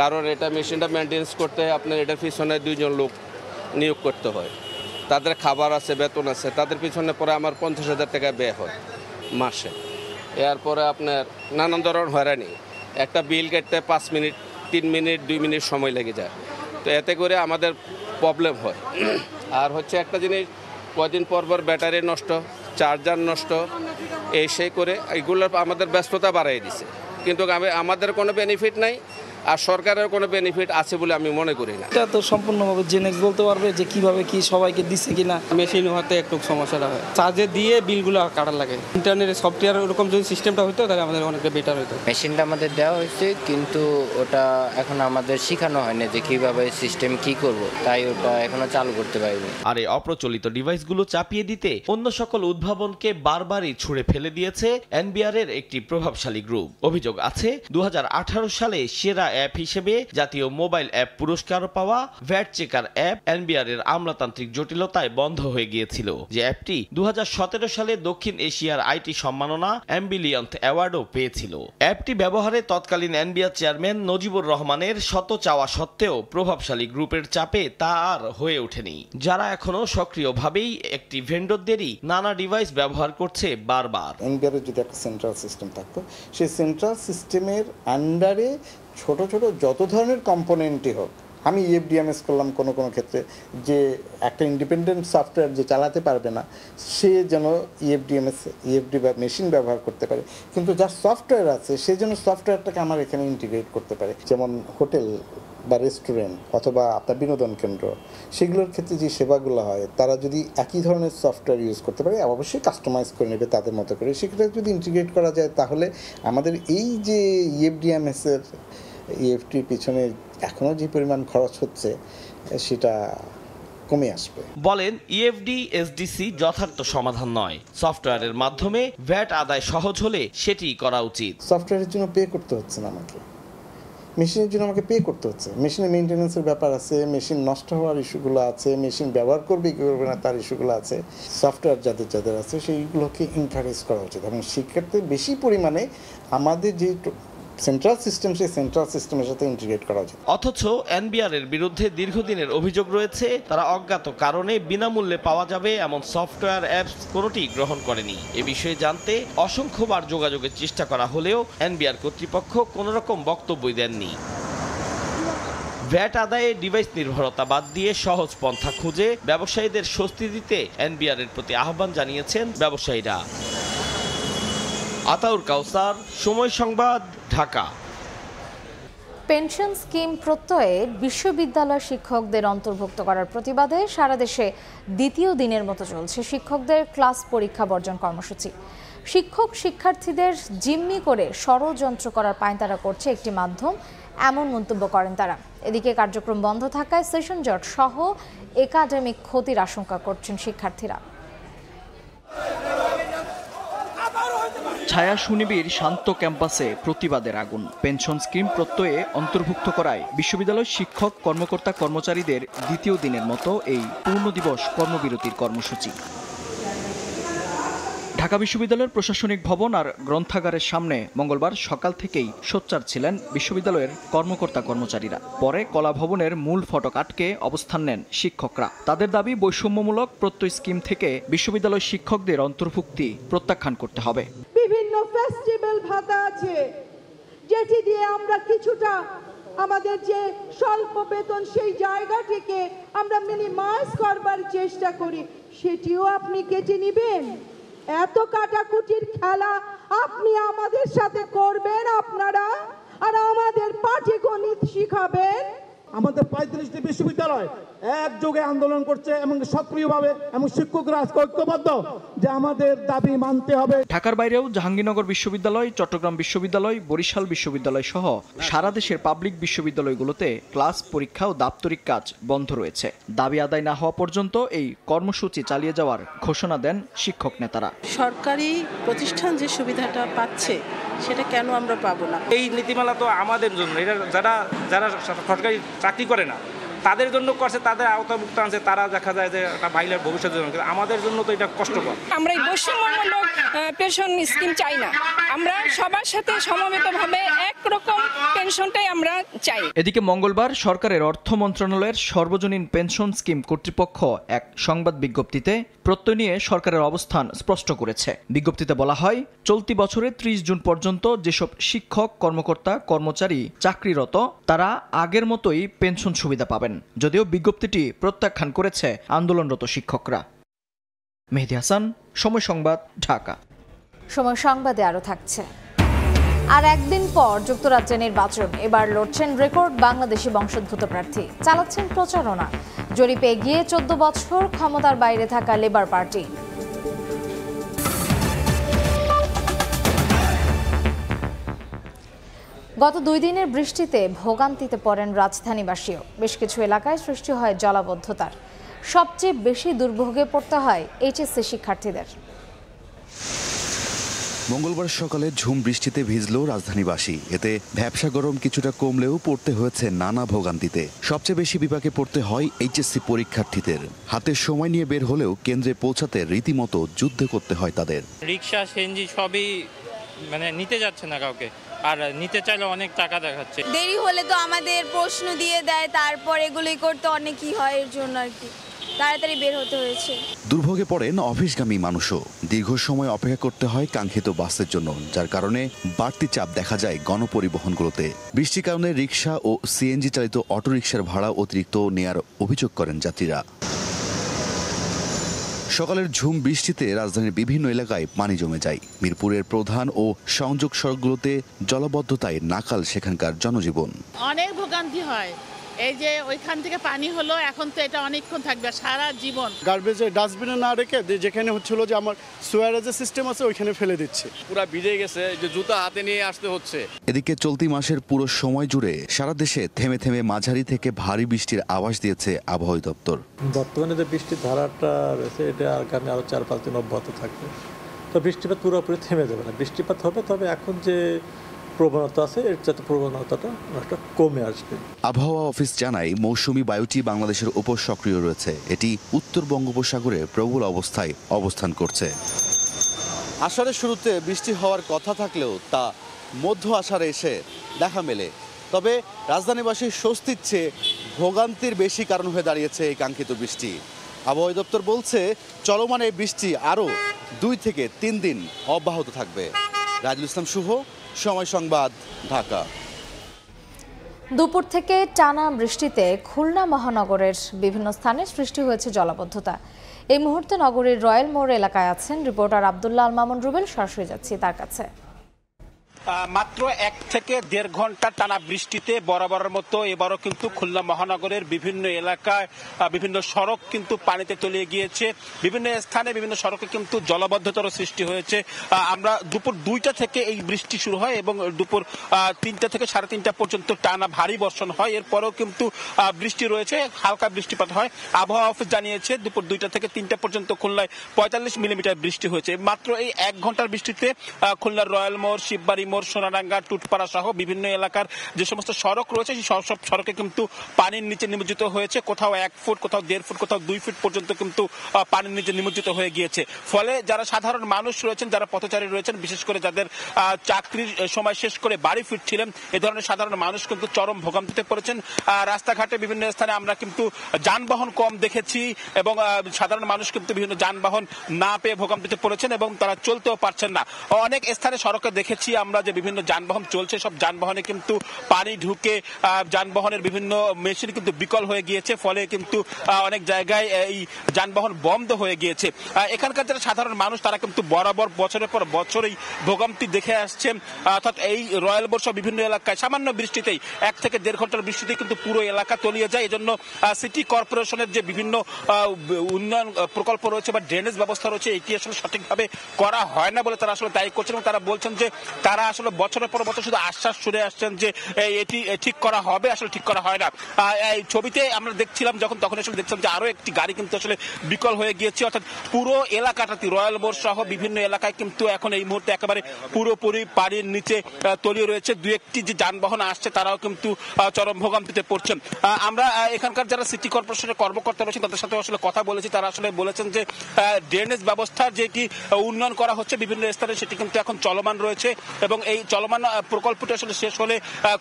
কারণ এটা মেশিনটা মেনটেন্স করতে আপনার এটার পিছনে দুইজন লোক নিয়োগ করতে হয় তাদের খাবার আছে বেতন আছে তাদের পিছনে পরে আমার পঞ্চাশ হাজার টাকা ব্যয় হয় মাসে এরপরে আপনার নানান ধরনের হয়রানি একটা বিল কাটতে পাঁচ মিনিট তিন মিনিট দুই মিনিট সময় লেগে যায় তো এতে করে আমাদের প্রবলেম হয় আর হচ্ছে একটা জিনিস কদিন পর পর ব্যাটারি নষ্ট চার্জার নষ্ট এই করে এগুলো আমাদের ব্যস্ততা বাড়াই দিছে কিন্তু আমাদের কোনো বেনিফিট নাই আর সরকারের কোনো বেনিফিট আছে বলে আমি মনে করি না এটা তো সম্পূর্ণভাবে জেনেক্স বলতে পারবে যে কিভাবে কি সবাইকে দিচ্ছে কিনা মেশিন হতে একটু সমস্যাটা হয় চার্জে দিয়ে বিলগুলো কাটার লাগে ইন্টারনেটে সফটওয়্যার ওরকম যদি সিস্টেমটা হতো তাহলে আমাদের অনেকটা বেটার হতো মেশিনটা আমাদের দেওয়া হয়েছে কিন্তু ওটা এখন আমাদের শেখানো হয়নি যে কিভাবে সিস্টেম কি করব তাই ওটা এখনো চালু করতে পারিনি আর এই অপ্রচলিত ডিভাইসগুলো চাপিয়ে দিতে অন্য সকল উদ্ভাবনকে বারবারই ছুঁড়ে ফেলে দিয়েছে এনবিআর এর একটি প্রভাবশালী গ্রুপ অভিযোগ আছে দু সালে সেরা অ্যাপ হিসেবে জাতীয় মোবাইল অ্যাপ পুরস্কার পাওয়া ভ্যাট চেকার অ্যাপ এনবিআর এর আমলাতান্ত্রিক জটিলতায় বন্ধ হয়ে গিয়েছিল যে অ্যাপটি দু সালে দক্ষিণ এশিয়ার আইটি সম্মাননা অ্যাম্বিলিয়ন্থ অ্যাওয়ার্ডও পেয়েছিল অ্যাপটি ব্যবহারে তৎকালীন এনবিআর চেয়ারম্যান নজিবুর রহমানের শত চাওয়া সত্ত্বেও প্রভাবশালী গ্রুপের চাপে তা আর হয়ে ওঠেনি যারা এখনো সক্রিয়ভাবেই একটি ভেন্ডরদেরই নানা ডিভাইস ব্যবহার করছে বারবার এনবিআর যদি একটা সেন্ট্রাল সিস্টেম থাকতো সেই সেন্ট্রাল সিস্টেমের আন্ডারে ছোট ছোট যত ধরনের কম্পোনেন্টই হোক আমি ইএফডিএমএস e করলাম কোনো কোনো ক্ষেত্রে যে একটা ইন্ডিপেন্ডেন্ট সফটওয়্যার যে চালাতে পারবে না সে যেন ইএফডিএমএস e ইএফডি e বা মেশিন ব্যবহার করতে পারে কিন্তু যার সফটওয়্যার আছে সে যেন সফটওয়্যারটাকে আমার এখানে ইন্টিগ্রেট করতে পারে যেমন হোটেল বা রেস্টুরেন্ট অথবা আপনার বিনোদন কেন্দ্র সেগুলোর ক্ষেত্রে যে সেবাগুলো হয় তারা যদি একই ধরনের সফটওয়্যার ইউজ করতে পারে অবশ্যই কাস্টমাইজ করে নেবে তাদের মতো করে সেক্ষেত্রে যদি ইন্টিগ্রেট করা যায় তাহলে আমাদের এই যে ইএফডিএমএসের ইএফটির e পিছনে এখনও যে পরিমাণ খরচ হচ্ছে সেটা কমে আসবে বলেন ইএফডি e এসডিসি যথার্থ সমাধান নয় সফটওয়্যারের মাধ্যমে ভ্যাট আদায় সহজ হলে সেটি করা উচিত সফটওয়্যারের জন্য পে করতে হচ্ছে না আমাকে মেশিনের জন্য আমাকে পে করতে হচ্ছে মেশিনের মেনটেন্যান্সের ব্যাপার আছে মেশিন নষ্ট হওয়ার ইস্যুগুলো আছে মেশিন ব্যবহার করবে কি করবে না তার ইস্যুগুলো আছে সফটওয়্যার যাদের যাদের আছে সেইগুলোকে ইনকারেজ করা উচিত এবং শিক্ষার্থী বেশি পরিমাণে আমাদের যে সেন্ট্রাল সিস্টেম সেই সেন্ট্রাল সিস্টেমের সাথে ইন্টিগ্রেট করা উচিত অথচ এনবিআর এর বিরুদ্ধে দীর্ঘদিনের অভিযোগ রয়েছে তারা অজ্ঞাত কারণে বিনামূল্যে পাওয়া যাবে এমন সফটওয়্যার অ্যাপস কোনোটি গ্রহণ করেনি এ বিষয়ে জানতে অসংখ্যবার যোগাযোগের চেষ্টা করা হলেও এনবিআর কর্তৃপক্ষ কোনো রকম বক্তব্যই দেননি ভ্যাট আদায়ে ডিভাইস নির্ভরতা বাদ দিয়ে সহজ পন্থা খুঁজে ব্যবসায়ীদের স্বস্তি দিতে এনবিআর এর প্রতি আহ্বান জানিয়েছেন ব্যবসায়ীরা আতাউর কাউসার সময় সংবাদ ঢাকা পেনশন স্কিম প্রত্যয়ে বিশ্ববিদ্যালয় শিক্ষকদের অন্তর্ভুক্ত করার প্রতিবাদে সারা দেশে দ্বিতীয় দিনের মতো চলছে শিক্ষকদের ক্লাস পরীক্ষা বর্জন কর্মসূচি শিক্ষক শিক্ষার্থীদের জিম্মি করে ষড়যন্ত্র করার পায়তারা করছে একটি মাধ্যম এমন মন্তব্য করেন তারা এদিকে কার্যক্রম বন্ধ থাকায় সেশন জট সহ একাডেমিক ক্ষতির আশঙ্কা করছেন শিক্ষার্থীরা ছায়া সুনিবির শান্ত ক্যাম্পাসে প্রতিবাদের আগুন পেনশন স্কিম প্রত্যয়ে অন্তর্ভুক্ত করায় বিশ্ববিদ্যালয় শিক্ষক কর্মকর্তা কর্মচারীদের দ্বিতীয় দিনের মতো এই পূর্ণ দিবস কর্মবিরতির কর্মসূচি ঢাকা বিশ্ববিদ্যালয়ের প্রশাসনিক ভবন আর গ্রন্থাগারের সামনে মঙ্গলবার সকাল থেকেই সোচ্চার ছিলেন বিশ্ববিদ্যালয়ের কর্মকর্তা কর্মচারীরা পরে কলা ভবনের মূল ফটক আটকে অবস্থান নেন শিক্ষকরা তাদের দাবি বৈষম্যমূলক প্রত্যয় স্কিম থেকে বিশ্ববিদ্যালয় শিক্ষকদের অন্তর্ভুক্তি প্রত্যাখ্যান করতে হবে বিভিন্ন ফেস্টিভ্যাল ভাতা আছে যেটি দিয়ে আমরা কিছুটা আমাদের যে স্বল্প বেতন সেই জায়গাটিকে আমরা মিনিমাইজ করবার চেষ্টা করি সেটিও আপনি কেটে নেবেন এত কাটাকুটির খেলা আপনি আমাদের সাথে করবেন আপনারা আর আমাদের পাঠে গণিত শিখাবেন আমাদের পঁয়ত্রিশটি বিশ্ববিদ্যালয় একযোগে আন্দোলন করছে এবং সক্রিয়ভাবে এবং শিক্ষকরা ঐক্যবদ্ধ যে আমাদের দাবি মানতে হবে ঢাকার বাইরেও জাহাঙ্গীরনগর বিশ্ববিদ্যালয় চট্টগ্রাম বিশ্ববিদ্যালয় বরিশাল বিশ্ববিদ্যালয় সহ সারা দেশের পাবলিক বিশ্ববিদ্যালয়গুলোতে ক্লাস পরীক্ষা ও দাপ্তরিক কাজ বন্ধ রয়েছে দাবি আদায় না হওয়া পর্যন্ত এই কর্মসূচি চালিয়ে যাওয়ার ঘোষণা দেন শিক্ষক নেতারা সরকারি প্রতিষ্ঠান যে সুবিধাটা পাচ্ছে সেটা কেন আমরা পাবো না এই নীতিমালা তো আমাদের জন্য এটা যারা যারা সরকারি চাকরি করে না তাদের জন্য করছে তাদের আওতাভুক্ত আছে তারা দেখা যায় যে একটা ভাইলার ভবিষ্যতের জন্য আমাদের জন্য তো এটা কষ্টকর আমরা এই বৈষম্যমূলক পেনশন স্কিম চাই না আমরা সবার সাথে সমবেতভাবে একরকম পেনশনটাই আমরা চাই এদিকে মঙ্গলবার সরকারের অর্থ মন্ত্রণালয়ের সর্বজনীন পেনশন স্কিম কর্তৃপক্ষ এক সংবাদ বিজ্ঞপ্তিতে প্রত্যয় নিয়ে সরকারের অবস্থান স্পষ্ট করেছে বিজ্ঞপ্তিতে বলা হয় চলতি বছরে ত্রিশ জুন পর্যন্ত যেসব শিক্ষক কর্মকর্তা কর্মচারী চাকরিরত তারা আগের মতোই পেনশন সুবিধা পাবেন করবেন যদিও বিজ্ঞপ্তিটি প্রত্যাখ্যান করেছে আন্দোলনরত শিক্ষকরা মেহেদি হাসান সময় সংবাদ ঢাকা সময় সংবাদে আরো থাকছে আর একদিন পর যুক্তরাজ্যে নির্বাচন এবার লড়ছেন রেকর্ড বাংলাদেশি বংশোদ্ভূত প্রার্থী চালাচ্ছেন প্রচারণা জরিপে গিয়ে চোদ্দ বছর ক্ষমতার বাইরে থাকা লেবার পার্টি গত দুই দিনের বৃষ্টিতে ভোগান্তিতে পড়েন রাজধানীবাসীও বেশ কিছু এলাকায় সৃষ্টি হয় জলাবদ্ধতার সবচেয়ে বেশি দুর্ভোগে পড়তে হয় এইচএসসি শিক্ষার্থীদের মঙ্গলবার সকালে ঝুম বৃষ্টিতে ভিজল রাজধানীবাসী এতে ভ্যাবসা গরম কিছুটা কমলেও পড়তে হয়েছে নানা ভোগান্তিতে সবচেয়ে বেশি বিপাকে পড়তে হয় এইচএসসি পরীক্ষার্থীদের হাতে সময় নিয়ে বের হলেও কেন্দ্রে পৌঁছাতে রীতিমতো যুদ্ধ করতে হয় তাদের রিক্সা সেনজি সবই মানে নিতে যাচ্ছে না কাউকে আর নিতে চাইলে অনেক টাকা দেখাচ্ছে দেরি হলে তো আমাদের প্রশ্ন দিয়ে দেয় তারপর এগুলোই করতে অনেক কি হয় এর জন্য আর কি তাড়াতাড়ি বের হতে হয়েছে দুর্ভোগে পড়েন অফিসগামী মানুষও দীর্ঘ সময় অপেক্ষা করতে হয় কাঙ্ক্ষিত বাসের জন্য যার কারণে বাড়তি চাপ দেখা যায় গণপরিবহনগুলোতে বৃষ্টির কারণে রিক্সা ও সিএনজি চালিত অটোরিক্সার ভাড়া অতিরিক্ত নেয়ার অভিযোগ করেন যাত্রীরা সকালের ঝুম বৃষ্টিতে রাজধানীর বিভিন্ন এলাকায় পানি জমে যায় মিরপুরের প্রধান ও সংযোগ সড়কগুলোতে জলাবদ্ধতায় নাকাল সেখানকার জনজীবন অনেক ভোগান্তি হয় এই যে ওইখান থেকে পানি হলো এখন তো এটা অনেকক্ষণ থাকবে সারা জীবন গার্বেজে ডাস্টবিনে না রেখে যেখানে হচ্ছিল যে আমার সোয়ারেজের সিস্টেম আছে ওইখানে ফেলে দিচ্ছে পুরো ভিজে গেছে যে জুতা হাতে নিয়ে আসতে হচ্ছে এদিকে চলতি মাসের পুরো সময় জুড়ে সারা দেশে থেমে থেমে মাঝারি থেকে ভারী বৃষ্টির আভাস দিয়েছে আবহাওয়া দপ্তর বর্তমানে যে বৃষ্টির ধারাটা রয়েছে এটা আগামী আরও চার পাঁচ দিন অব্যাহত থাকবে তো বৃষ্টিপাত পুরোপুরি থেমে যাবে না বৃষ্টিপাত হবে তবে এখন যে প্রবণতা আছে এর যাতে প্রবণতাটা অনেকটা কমে আসবে আবহাওয়া অফিস জানায় মৌসুমি বায়ুটি বাংলাদেশের উপর সক্রিয় রয়েছে এটি উত্তর বঙ্গোপসাগরে প্রবল অবস্থায় অবস্থান করছে আষাঢ়ের শুরুতে বৃষ্টি হওয়ার কথা থাকলেও তা মধ্য আষাঢ়ে এসে দেখা মেলে তবে রাজধানীবাসীর স্বস্তির চেয়ে ভোগান্তির বেশি কারণ হয়ে দাঁড়িয়েছে এই কাঙ্ক্ষিত বৃষ্টি আবহাওয়া দপ্তর বলছে চলমান এই বৃষ্টি আরও দুই থেকে তিন দিন অব্যাহত থাকবে রাজুল ইসলাম শুভ সময় সংবাদ ঢাকা দুপুর থেকে টানা বৃষ্টিতে খুলনা মহানগরের বিভিন্ন স্থানে সৃষ্টি হয়েছে জলাবদ্ধতা এই মুহূর্তে নগরীর রয়্যাল মোড় এলাকায় আছেন রিপোর্টার আবদুল্লাহ আল মামুন রুবেল সরাসরি যাচ্ছি তার কাছে মাত্র এক থেকে দেড় ঘন্টা টানা বৃষ্টিতে বরাবরের মতো এবারও কিন্তু খুলনা মহানগরের বিভিন্ন এলাকায় বিভিন্ন সড়ক কিন্তু পানিতে তলিয়ে গিয়েছে বিভিন্ন স্থানে বিভিন্ন সড়কে কিন্তু জলবদ্ধতার সৃষ্টি হয়েছে আমরা দুপুর দুইটা থেকে এই বৃষ্টি শুরু হয় এবং দুপুর তিনটা থেকে সাড়ে তিনটা পর্যন্ত টানা ভারী বর্ষণ হয় এরপরেও কিন্তু বৃষ্টি রয়েছে হালকা বৃষ্টিপাত হয় আবহাওয়া অফিস জানিয়েছে দুপুর দুইটা থেকে তিনটা পর্যন্ত খুলনায় পঁয়তাল্লিশ মিলিমিটার বৃষ্টি হয়েছে মাত্র এই এক ঘন্টার বৃষ্টিতে খুলনার রয়্যাল মোড় শিববাড়ি মোড় সোনারাঙ্গা টুটপাড়া সহ বিভিন্ন এলাকার যে সমস্ত সড়ক রয়েছে সেই সব সড়কে কিন্তু পানির নিচে নিমজ্জিত হয়েছে কোথাও এক ফুট কোথাও দেড় ফুট কোথাও দুই ফুট পর্যন্ত কিন্তু পানির নিচে নিমজ্জিত হয়ে গিয়েছে ফলে যারা সাধারণ মানুষ রয়েছেন যারা পথচারী রয়েছেন বিশেষ করে যাদের চাকরির সময় শেষ করে বাড়ি ফিরছিলেন এ ধরনের সাধারণ মানুষ কিন্তু চরম ভোগান্তিতে পড়েছেন রাস্তাঘাটে বিভিন্ন স্থানে আমরা কিন্তু যানবাহন কম দেখেছি এবং সাধারণ মানুষ কিন্তু বিভিন্ন যানবাহন না পেয়ে ভোগান্তিতে পড়েছেন এবং তারা চলতেও পারছেন না অনেক স্থানে সড়কে দেখেছি আমরা আমরা যে বিভিন্ন যানবাহন চলছে সব যানবাহনে কিন্তু পানি ঢুকে যানবাহনের বিভিন্ন মেশিন কিন্তু বিকল হয়ে গিয়েছে ফলে কিন্তু অনেক জায়গায় এই যানবাহন বন্ধ হয়ে গিয়েছে এখানকার যারা সাধারণ মানুষ তারা কিন্তু বরাবর বছরের পর বছরই ভোগান্তি দেখে আসছে অর্থাৎ এই রয়্যাল বর্ষা বিভিন্ন এলাকায় সামান্য বৃষ্টিতেই এক থেকে দেড় ঘন্টার বৃষ্টিতে কিন্তু পুরো এলাকা তলিয়ে যায় এজন্য সিটি কর্পোরেশনের যে বিভিন্ন উন্নয়ন প্রকল্প রয়েছে বা ড্রেনেজ ব্যবস্থা রয়েছে এটি আসলে সঠিকভাবে করা হয় না বলে তারা আসলে দায়ী করছেন এবং তারা বলছেন যে তারা আসলে বছরের পর বছর শুধু আশ্বাস শুনে আসছেন যে এটি ঠিক করা হবে আসলে ঠিক করা হয় না এই ছবিতে আমরা দেখছিলাম যখন তখন আসলে দেখছিলাম যে আরও একটি গাড়ি কিন্তু আসলে বিকল হয়ে গিয়েছে অর্থাৎ পুরো এলাকাটাতে রয়্যাল বোর সহ বিভিন্ন এলাকায় কিন্তু এখন এই মুহূর্তে একেবারে পুরোপুরি পাড়ির নিচে তলিয়ে রয়েছে দু একটি যে যানবাহন আসছে তারাও কিন্তু চরম ভোগান্তিতে পড়ছেন আমরা এখানকার যারা সিটি কর্পোরেশনের কর্মকর্তা রয়েছেন তাদের সাথে আসলে কথা বলেছি তারা আসলে বলেছেন যে ড্রেনেজ ব্যবস্থার যেটি উন্নয়ন করা হচ্ছে বিভিন্ন স্থানে সেটি কিন্তু এখন চলমান রয়েছে এবং এবং এই চলমান প্রকল্পটি আসলে শেষ হলে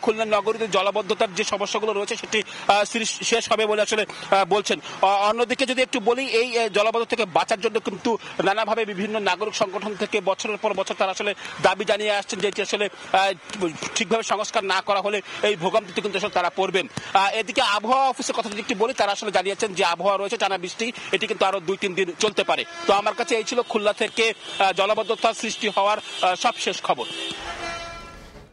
খুলনা নগরীতে জলাবদ্ধতার যে সমস্যাগুলো রয়েছে সেটি শেষ হবে বলে আসলে বলছেন অন্যদিকে যদি একটু বলি এই জলাবদ্ধতা থেকে বাঁচার জন্য কিন্তু নানাভাবে বিভিন্ন নাগরিক সংগঠন থেকে বছরের পর বছর তারা আসলে দাবি জানিয়ে আসছেন যেটি আসলে ঠিকভাবে সংস্কার না করা হলে এই ভোগান্তিতে কিন্তু আসলে তারা পড়বেন এদিকে আবহাওয়া অফিসের কথা যদি একটু বলি তারা আসলে জানিয়েছেন যে আবহাওয়া রয়েছে টানা বৃষ্টি এটি কিন্তু আরো দুই তিন দিন চলতে পারে তো আমার কাছে এই ছিল খুলনা থেকে জলাবদ্ধতা সৃষ্টি হওয়ার সব শেষ খবর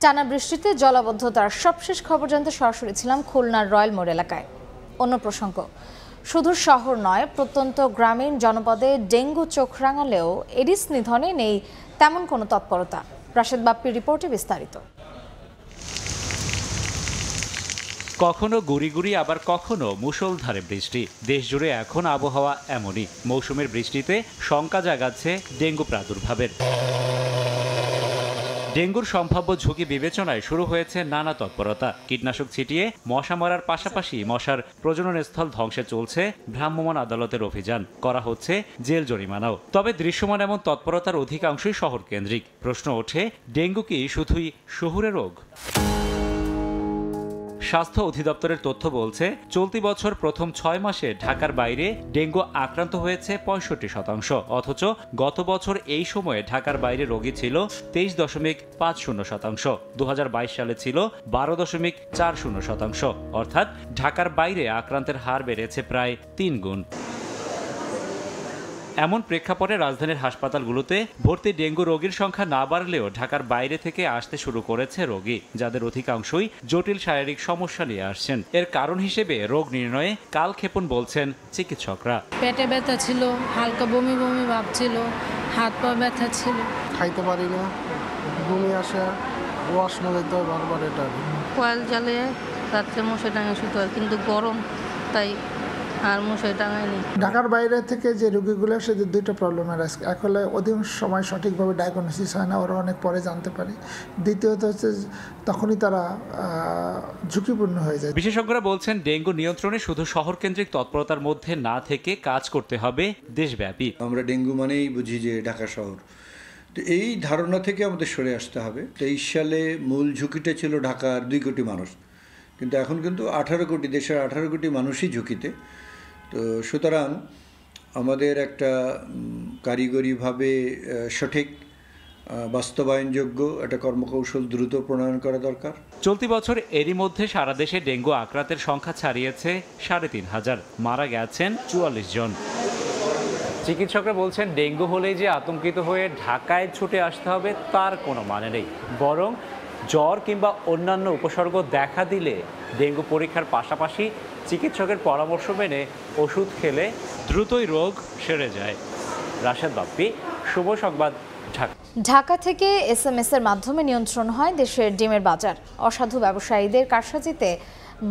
টানা বৃষ্টিতে জলাবদ্ধতার সবশেষ খবর জানতে সরাসরি ছিলাম খুলনার রয়্যাল মোড় এলাকায় অন্য প্রসঙ্গ শুধু শহর নয় প্রত্যন্ত গ্রামীণ জনপদে ডেঙ্গু চোখ রাঙালেও এডিস নিধনে নেই তেমন কোনো তৎপরতা রাশেদ বাপ্পির রিপোর্টে বিস্তারিত কখনো গুড়ি গুড়ি আবার কখনো মুষলধারে বৃষ্টি দেশজুড়ে এখন আবহাওয়া এমনই মৌসুমের বৃষ্টিতে শঙ্কা জাগাচ্ছে ডেঙ্গু প্রাদুর্ভাবের ডেঙ্গুর সম্ভাব্য ঝুঁকি বিবেচনায় শুরু হয়েছে নানা তৎপরতা কীটনাশক ছিটিয়ে মশা মারার পাশাপাশি মশার প্রজনন স্থল ধ্বংসে চলছে ভ্রাম্যমাণ আদালতের অভিযান করা হচ্ছে জেল জরিমানাও তবে দৃশ্যমান এমন তৎপরতার অধিকাংশই শহর কেন্দ্রিক প্রশ্ন ওঠে ডেঙ্গু কি শুধুই শহুরে রোগ স্বাস্থ্য অধিদপ্তরের তথ্য বলছে চলতি বছর প্রথম ছয় মাসে ঢাকার বাইরে ডেঙ্গু আক্রান্ত হয়েছে পঁয়ষট্টি শতাংশ অথচ গত বছর এই সময়ে ঢাকার বাইরে রোগী ছিল তেইশ দশমিক পাঁচ শূন্য শতাংশ দু সালে ছিল বারো দশমিক চার শূন্য শতাংশ অর্থাৎ ঢাকার বাইরে আক্রান্তের হার বেড়েছে প্রায় তিন গুণ এমন প্রেক্ষাপটে রাজধানীর হাসপাতালগুলোতে ভর্তি ডেঙ্গু রোগীর সংখ্যা না বাড়লেও ঢাকার বাইরে থেকে আসতে শুরু করেছে রোগী যাদের অধিকাংশই জটিল শারীরিক সমস্যা নিয়ে আসছেন এর কারণ হিসেবে রোগ নির্ণয়ে কালক্ষেপণ বলছেন চিকিৎসকরা পেটে ব্যথা ছিল হালকা বমি বমি ভাব ছিল হাত পা ব্যথা ছিল খাইতে পারি না বমি আসে ওয়াশ মনে তো বারবার এটা কয়েল জ্বালে রাত্রে মশা ডাঙে শুতে কিন্তু গরম তাই আর মশারি ঢাকার বাইরে থেকে যে রুগীগুলো আসে যে দুইটা প্রবলেম আর এক হলে অধিকাংশ সময় সঠিকভাবে ডায়াগনোসিস হয় না ওরা অনেক পরে জানতে পারে দ্বিতীয়ত হচ্ছে তখনই তারা ঝুঁকিপূর্ণ হয়ে যায় বিশেষজ্ঞরা বলছেন ডেঙ্গু নিয়ন্ত্রণে শুধু শহর কেন্দ্রিক তৎপরতার মধ্যে না থেকে কাজ করতে হবে দেশব্যাপী আমরা ডেঙ্গু মানেই বুঝি যে ঢাকা শহর তো এই ধারণা থেকে আমাদের সরে আসতে হবে তেইশ সালে মূল ঝুঁকিটা ছিল ঢাকার দুই কোটি মানুষ কিন্তু এখন কিন্তু আঠারো কোটি দেশের আঠারো কোটি মানুষই ঝুঁকিতে তো সুতরাং আমাদের একটা কারিগরিভাবে সঠিক বাস্তবায়নযোগ্য একটা কর্মকৌশল দ্রুত প্রণয়ন করা দরকার চলতি বছর এরই মধ্যে সারা দেশে ডেঙ্গু আক্রাতের সংখ্যা ছাড়িয়েছে সাড়ে তিন হাজার মারা গেছেন চুয়াল্লিশ জন চিকিৎসকরা বলছেন ডেঙ্গু হলেই যে আতঙ্কিত হয়ে ঢাকায় ছুটে আসতে হবে তার কোনো মানে নেই বরং জ্বর কিংবা অন্যান্য উপসর্গ দেখা দিলে ডেঙ্গু পরীক্ষার পাশাপাশি চিকিৎসকের পরামর্শ মেনে ওষুধ খেলে দ্রুতই রোগ সেরে যায় রাশেদ বাপ্পি শুভ সংবাদ ঢাকা থেকে এস এম এর মাধ্যমে নিয়ন্ত্রণ হয় দেশের ডিমের বাজার অসাধু ব্যবসায়ীদের কারসাজিতে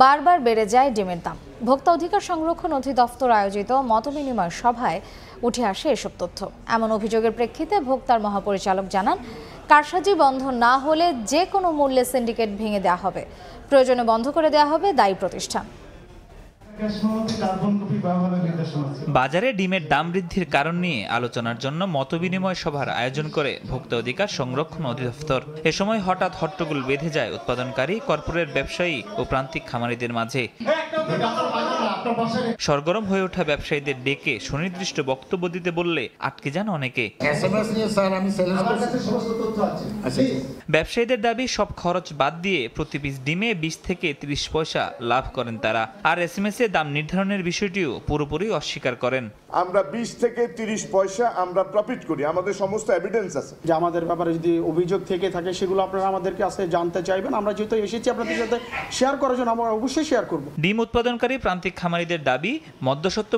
বারবার বেড়ে যায় ডিমের দাম ভোক্তা অধিকার সংরক্ষণ অধিদপ্তর আয়োজিত মতবিনিময় সভায় উঠে আসে এসব তথ্য এমন অভিযোগের প্রেক্ষিতে ভোক্তার মহাপরিচালক জানান কারসাজি বন্ধ না হলে যে কোনো মূল্যে সিন্ডিকেট ভেঙে দেওয়া হবে প্রয়োজনে বন্ধ করে দেওয়া হবে দায়ী প্রতিষ্ঠান বাজারে ডিমের দাম বৃদ্ধির কারণ নিয়ে আলোচনার জন্য মতবিনিময় সভার আয়োজন করে ভোক্তা অধিকার সংরক্ষণ অধিদপ্তর এ সময় হঠাৎ হট্টগোল বেঁধে যায় উৎপাদনকারী কর্পোরেট ব্যবসায়ী ও প্রান্তিক খামারিদের মাঝে সরগরম হয়ে ওঠা ব্যবসায়ীদের ডেকে সুনির্দিষ্ট বক্তব্য দিতে বললে আটকে যান অনেকে আচ্ছা। ব্যবসায়ীদের দাবি সব খরচ বাদ দিয়ে প্রতি পিস ডিমে বিশ থেকে ত্রিশ পয়সা লাভ করেন তারা আর এস এম এস এসে দাম নির্ধারণের বিষয়টিও পুরোপুরি অস্বীকার করেন আমরা বিশ থেকে তিরিশ পয়সা আমরা প্রফিট করি আমাদের সমস্ত এভিডেন্স আছে যে আমাদের ব্যাপারে যদি অভিযোগ থেকে থাকে সেগুলো আপনারা আমাদের কাছে জানতে চাইবেন আমরা যেহেতু এসেছি আপনাদের সাথে শেয়ার করার জন্য আমরা অবশ্যই শেয়ার করব ডিম উৎপাদনকারী প্রান্তিক খামারিদের দাবি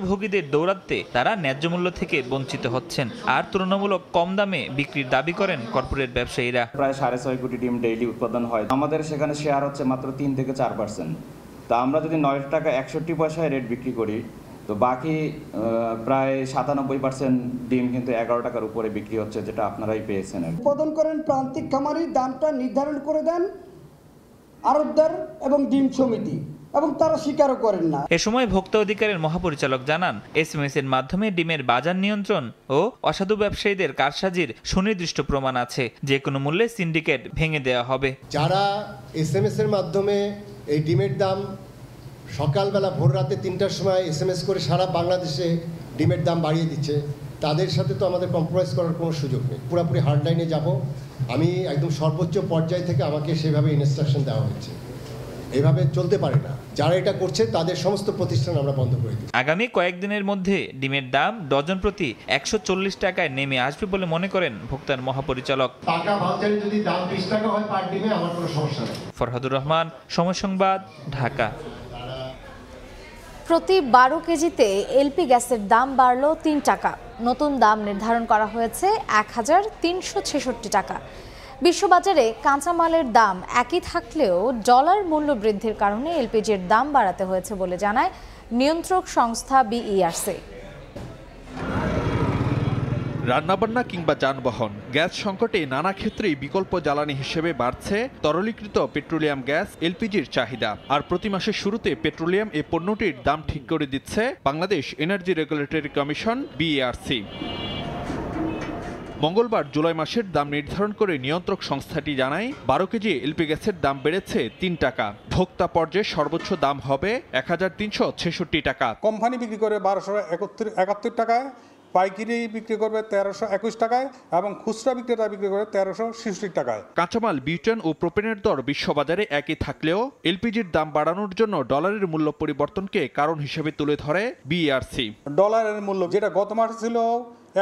ভোগীদের দৌরাত্মে তারা ন্যায্য মূল্য থেকে বঞ্চিত হচ্ছেন আর তুলনামূলক কম দামে বিক্রির দাবি করেন কর্পোরেট ব্যবসায়ীরা প্রায় সাড়ে ছয় কোটি ডিম ডেইলি উৎপাদন হয় আমাদের সেখানে শেয়ার হচ্ছে মাত্র তিন থেকে চার পার্সেন্ট তা আমরা যদি নয় টাকা একষট্টি পয়সায় রেট বিক্রি করি তো বাকি প্রায় সাতানব্বই পার্সেন্ট ডিম কিন্তু এগারো টাকার উপরে বিক্রি হচ্ছে যেটা আপনারাই পেয়েছেন উৎপাদন করেন প্রান্তিক খামারি দামটা নির্ধারণ করে দেন আরবদার এবং ডিম সমিতি এবং তারা স্বীকারও করেন না এ সময় ভোক্তা অধিকারের মহাপরিচালক জানান এসএমএস এর মাধ্যমে ডিমের বাজার নিয়ন্ত্রণ ও অসাধু ব্যবসায়ীদের কারসাজির সুনির্দিষ্ট প্রমাণ আছে যে কোনো মূল্যে সিন্ডিকেট ভেঙে দেওয়া হবে যারা এসএমএস এর মাধ্যমে এই ডিমের দাম সকালবেলা ভোর রাতে তিনটার সময় এসএমএস করে সারা বাংলাদেশে ডিমের দাম বাড়িয়ে দিচ্ছে তাদের সাথে তো আমাদের কম্প্রোমাইজ করার কোনো সুযোগ নেই পুরোপুরি হার্ডলাইনে যাব আমি একদম সর্বোচ্চ পর্যায় থেকে আমাকে সেভাবে ইনস্ট্রাকশন দেওয়া হয়েছে এভাবে চলতে পারে না যারা এটা করছে তাদের সমস্ত প্রতিষ্ঠান আমরা বন্ধ করে দিই আগামী কয়েকদিনের মধ্যে ডিমের দাম ডজন প্রতি একশো টাকায় নেমে আসবে বলে মনে করেন ভোক্তার মহাপরিচালক টাকা যদি দাম বিশ টাকা হয় পার ডিমে আমার কোনো সমস্যা নেই ফরহাদুর রহমান সময় সংবাদ ঢাকা প্রতি বারো কেজিতে এলপি গ্যাসের দাম বাড়ল তিন টাকা নতুন দাম নির্ধারণ করা হয়েছে এক হাজার তিনশো ছেষট্টি টাকা বিশ্ববাজারে কাঁচামালের দাম একই থাকলেও ডলার মূল্য বৃদ্ধির কারণে এলপিজির দাম বাড়াতে হয়েছে বলে জানায় নিয়ন্ত্রক সংস্থা বিইআরসি রান্নাবান্না কিংবা যানবাহন গ্যাস সংকটে নানা ক্ষেত্রেই বিকল্প জ্বালানি হিসেবে বাড়ছে তরলীকৃত পেট্রোলিয়াম গ্যাস এলপিজির চাহিদা আর প্রতি মাসের শুরুতে পেট্রোলিয়াম এ পণ্যটির দাম ঠিক করে দিচ্ছে Bangladesh energy regulatory commission BERC মঙ্গলবার জুলাই মাসের দাম নির্ধারণ করে নিয়ন্ত্রক সংস্থাটি জানায় বারো কেজি এলপি গ্যাসের দাম বেড়েছে তিন টাকা ভোক্তা পর্যায়ে সর্বোচ্চ দাম হবে এক হাজার তিনশো ছেষট্টি টাকা কোম্পানি বিক্রি করে বারোশো একাত্তর টাকায় পাইকারি বিক্রি করবে তেরোশো একুশ টাকায় এবং খুচরা বিক্রেতা বিক্রি করে তেরোশো ছেষট্টি টাকায় কাঁচামাল বিউটেন ও প্রোপেনের দর বিশ্ববাজারে একই থাকলেও এলপিজির দাম বাড়ানোর জন্য ডলারের মূল্য পরিবর্তনকে কারণ হিসেবে তুলে ধরে বিআরসি ডলারের মূল্য যেটা গত মাসে ছিল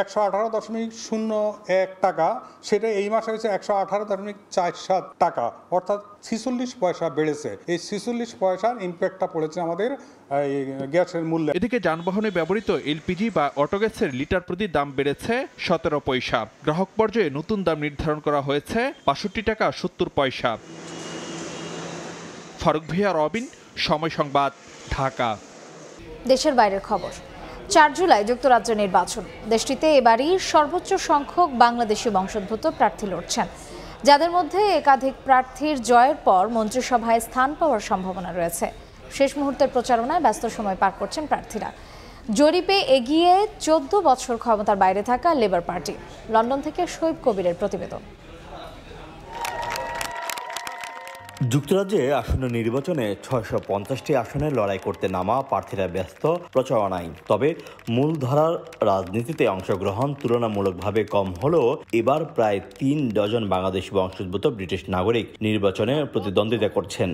একশো আঠারো দশমিক শূন্য এক টাকা সেটা এই মাসে হয়েছে একশো আঠারো দশমিক চার সাত টাকা অর্থাৎ ছিচল্লিশ পয়সা বেড়েছে এই ছিচল্লিশ পয়সার ইম্প্যাক্টটা পড়েছে আমাদের গ্যাসের মূল্য এদিকে যানবাহনে ব্যবহৃত এলপিজি বা অটোগ্যাসের লিটার প্রতি দাম বেড়েছে সতেরো পয়সা গ্রাহক পর্যায়ে নতুন দাম নির্ধারণ করা হয়েছে বাষট্টি টাকা সত্তর পয়সা ফারুক ভিয়া রবিন সময় সংবাদ ঢাকা দেশের বাইরের খবর চার জুলাই যুক্তরাজ্যের নির্বাচন দেশটিতে এবারই সর্বোচ্চ সংখ্যক বাংলাদেশি বংশোদ্ভূত প্রার্থী লড়ছেন যাদের মধ্যে একাধিক প্রার্থীর জয়ের পর মন্ত্রিসভায় স্থান পাওয়ার সম্ভাবনা রয়েছে শেষ মুহূর্তের প্রচারণায় ব্যস্ত সময় পার করছেন প্রার্থীরা জরিপে এগিয়ে চোদ্দ বছর ক্ষমতার বাইরে থাকা লেবার পার্টি লন্ডন থেকে শৈব কবিরের প্রতিবেদন যুক্তরাজ্যে আসন্ন নির্বাচনে ছয়শ পঞ্চাশটি আসনে লড়াই করতে নামা প্রার্থীরা ব্যস্ত প্রচারণায় তবে মূলধারার রাজনীতিতে অংশগ্রহণ তুলনামূলকভাবে কম হলেও এবার প্রায় তিন ডজন বাংলাদেশ বংশোদ্ভূত ব্রিটিশ নাগরিক নির্বাচনে প্রতিদ্বন্দ্বিতা করছেন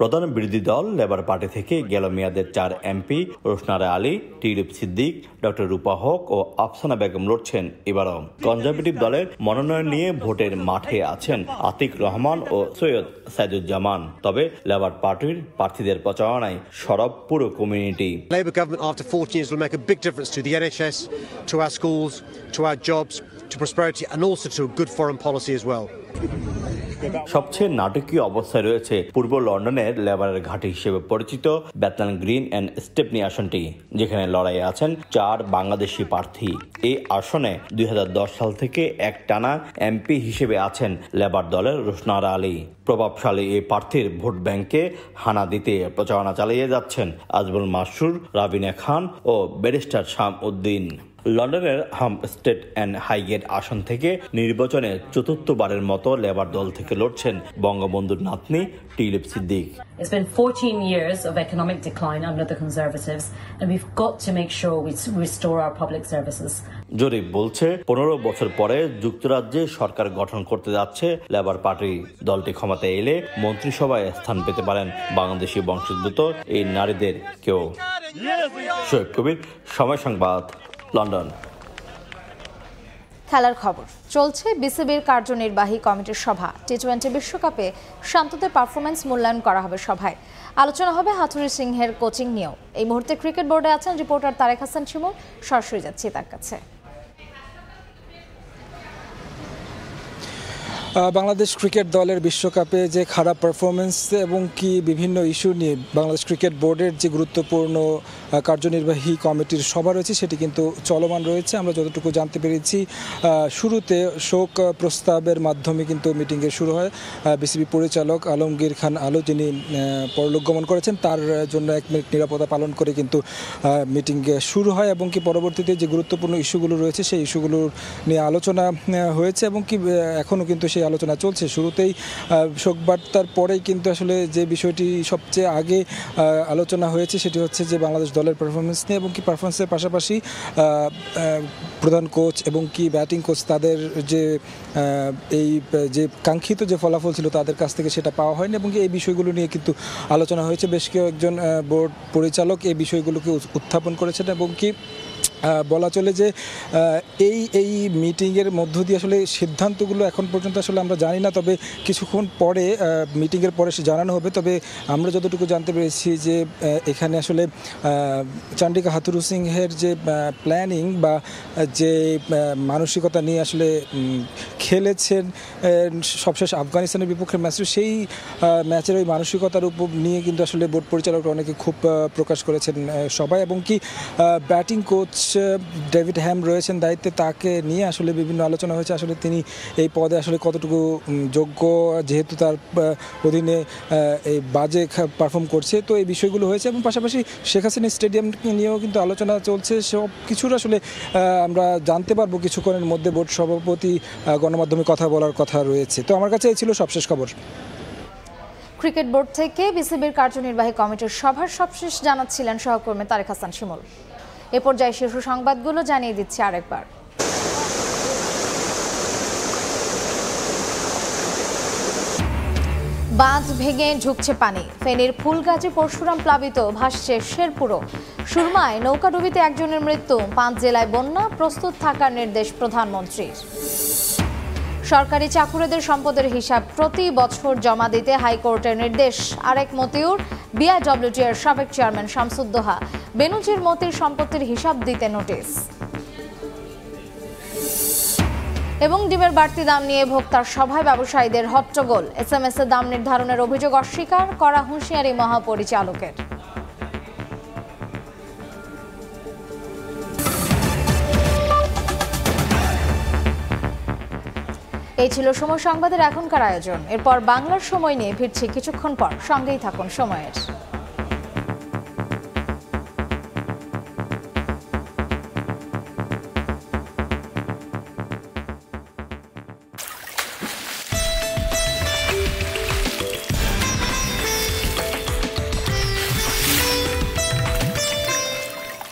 প্রধান বিরোধী দল লেবার পার্টি থেকে গেল মেয়াদের চার এমপি রোশনারা আলী টিরিপ সিদ্দিক ডক্টর রূপা হক ও আফসানা বেগম লড়ছেন এবারও কনজারভেটিভ দলের মনোনয়ন নিয়ে ভোটের মাঠে আছেন আতিক রহমান ও সৈয়দ সাইদুজ্জামান তবে লেবার পার্টির প্রার্থীদের প্রচারণায় সরব পুরো community Labour government after 14 years will make a big difference to prosperity and also to good foreign policy as well. সবচেয়ে নাটকীয় অবস্থায় রয়েছে পূর্ব লন্ডনের লেবারের ঘাঁটি হিসেবে পরিচিত বেতন গ্রিন অ্যান্ড স্টেপনি আসনটি যেখানে লড়াইয়ে আছেন চার বাংলাদেশি প্রার্থী এই আসনে দুই সাল থেকে এক টানা এমপি হিসেবে আছেন লেবার দলের রোশনার আলী প্রভাবশালী এই প্রার্থীর ভোট ব্যাংকে হানা দিতে প্রচারণা চালিয়ে যাচ্ছেন আজবুল মাসুর রাবিনা খান ও ব্যারিস্টার শাম উদ্দিন লন্ডনের হাম স্টেট অ্যান্ড হাইগেট আসন থেকে নির্বাচনে চতুর্থবারের মতো লেবার দল থেকে লড়ছেন বঙ্গবন্ধুর নাতনি Tulip Siddiq It's been 14 years of economic decline under the Conservatives, and we've got to make sure we restore our public services. জরিপ বলছে পনেরো বছর পরে যুক্তরাজ্যে সরকার গঠন করতে যাচ্ছে লেবার পার্টি দলটি ক্ষমতায় এলে মন্ত্রিসভায় স্থান পেতে পারেন বাংলাদেশি বংশোদ্ভূত এই নারীদের কেউ শোয়েব কবির সময় সংবাদ লন্ডন খেলার খবর চলছে বিসিবির কার্যনির্বাহী কমিটির সভা টি টোয়েন্টি বিশ্বকাপে শান্তদের পারফরমেন্স মূল্যায়ন করা হবে সভায় আলোচনা হবে হাথুরি সিংহের কোচিং নিয়েও এই মুহূর্তে ক্রিকেট বোর্ডে আছেন রিপোর্টার তারেক হাসান শিমুল সরাসরি যাচ্ছি তার কাছে বাংলাদেশ ক্রিকেট দলের বিশ্বকাপে যে খারাপ পারফরমেন্স এবং কি বিভিন্ন ইস্যু নিয়ে বাংলাদেশ ক্রিকেট বোর্ডের যে গুরুত্বপূর্ণ কার্যনির্বাহী কমিটির সভা রয়েছে সেটি কিন্তু চলমান রয়েছে আমরা যতটুকু জানতে পেরেছি শুরুতে শোক প্রস্তাবের মাধ্যমে কিন্তু মিটিংয়ে শুরু হয় বিসিবি পরিচালক আলমগীর খান আলো যিনি পরলোক গমন করেছেন তার জন্য এক মিনিট নিরাপত্তা পালন করে কিন্তু মিটিং শুরু হয় এবং কি পরবর্তীতে যে গুরুত্বপূর্ণ ইস্যুগুলো রয়েছে সেই ইস্যুগুলোর নিয়ে আলোচনা হয়েছে এবং কি এখনও কিন্তু সেই সেই আলোচনা চলছে শুরুতেই শোকবার্তার পরেই কিন্তু আসলে যে বিষয়টি সবচেয়ে আগে আলোচনা হয়েছে সেটি হচ্ছে যে বাংলাদেশ দলের পারফরমেন্স নিয়ে এবং কি পারফরমেন্সের পাশাপাশি প্রধান কোচ এবং কি ব্যাটিং কোচ তাদের যে এই যে কাঙ্ক্ষিত যে ফলাফল ছিল তাদের কাছ থেকে সেটা পাওয়া হয়নি এবং এই বিষয়গুলো নিয়ে কিন্তু আলোচনা হয়েছে বেশ কেউ একজন বোর্ড পরিচালক এই বিষয়গুলোকে উত্থাপন করেছেন এবং কি বলা চলে যে এই এই মিটিংয়ের মধ্য দিয়ে আসলে সিদ্ধান্তগুলো এখন পর্যন্ত আসলে আমরা জানি না তবে কিছুক্ষণ পরে মিটিংয়ের পরে সে জানানো হবে তবে আমরা যতটুকু জানতে পেরেছি যে এখানে আসলে চান্ডিকা হাতুরু সিংহের যে প্ল্যানিং বা যে মানসিকতা নিয়ে আসলে খেলেছেন সবশেষ আফগানিস্তানের বিপক্ষে ম্যাচে সেই ম্যাচের ওই মানসিকতার উপর নিয়ে কিন্তু আসলে বোর্ড পরিচালকরা অনেকে খুব প্রকাশ করেছেন সবাই এবং কি ব্যাটিং কোচ ডেভিড হ্যাম রয়েছেন দায়িত্বে তাকে নিয়ে আসলে বিভিন্ন আলোচনা হয়েছে আসলে তিনি এই পদে আসলে কতটুকু যোগ্য যেহেতু তার অধীনে এই বাজে পারফর্ম করছে তো এই বিষয়গুলো হয়েছে এবং পাশাপাশি শেখ হাসিনা স্টেডিয়াম নিয়েও কিন্তু আলোচনা চলছে সব কিছুর আসলে আমরা জানতে পারবো কিছুক্ষণের মধ্যে বোর্ড সভাপতি গণমাধ্যমে কথা বলার কথা রয়েছে তো আমার কাছে এই ছিল সবশেষ খবর ক্রিকেট বোর্ড থেকে বিসিবির কার্যনির্বাহী কমিটির সভার সবশেষ জানাচ্ছিলেন সহকর্মী তারেক হাসান শিমল এ পর্যায়ে শীর্ষ সংবাদগুলো জানিয়ে দিচ্ছি আরেকবার বাঁধ ভেঙে ঝুঁকছে পানি ফেনীর ফুলগাছে পরশুরাম প্লাবিত ভাসছে শেরপুরও সুরমায় নৌকাডুবিতে একজনের মৃত্যু পাঁচ জেলায় বন্যা প্রস্তুত থাকার নির্দেশ প্রধানমন্ত্রীর সরকারি চাকুরিদের সম্পদের হিসাব প্রতি বছর জমা দিতে হাইকোর্টের নির্দেশ আরেক মতিউর বিআইডব্লিউটি এর সাবেক চেয়ারম্যান শামসুদ্দোহা বেনুজির মতির সম্পত্তির হিসাব দিতে নোটিশ এবং ডিমের বাড়তি দাম নিয়ে ভোক্তার সভায় ব্যবসায়ীদের হট্টগোল এস এম এস এ দাম নির্ধারণের অভিযোগ অস্বীকার করা হুঁশিয়ারি মহাপরিচালকের এই ছিল সময় সংবাদের এখনকার আয়োজন এরপর বাংলার সময় নিয়ে ফিরছি কিছুক্ষণ পর সঙ্গেই থাকুন সময়ের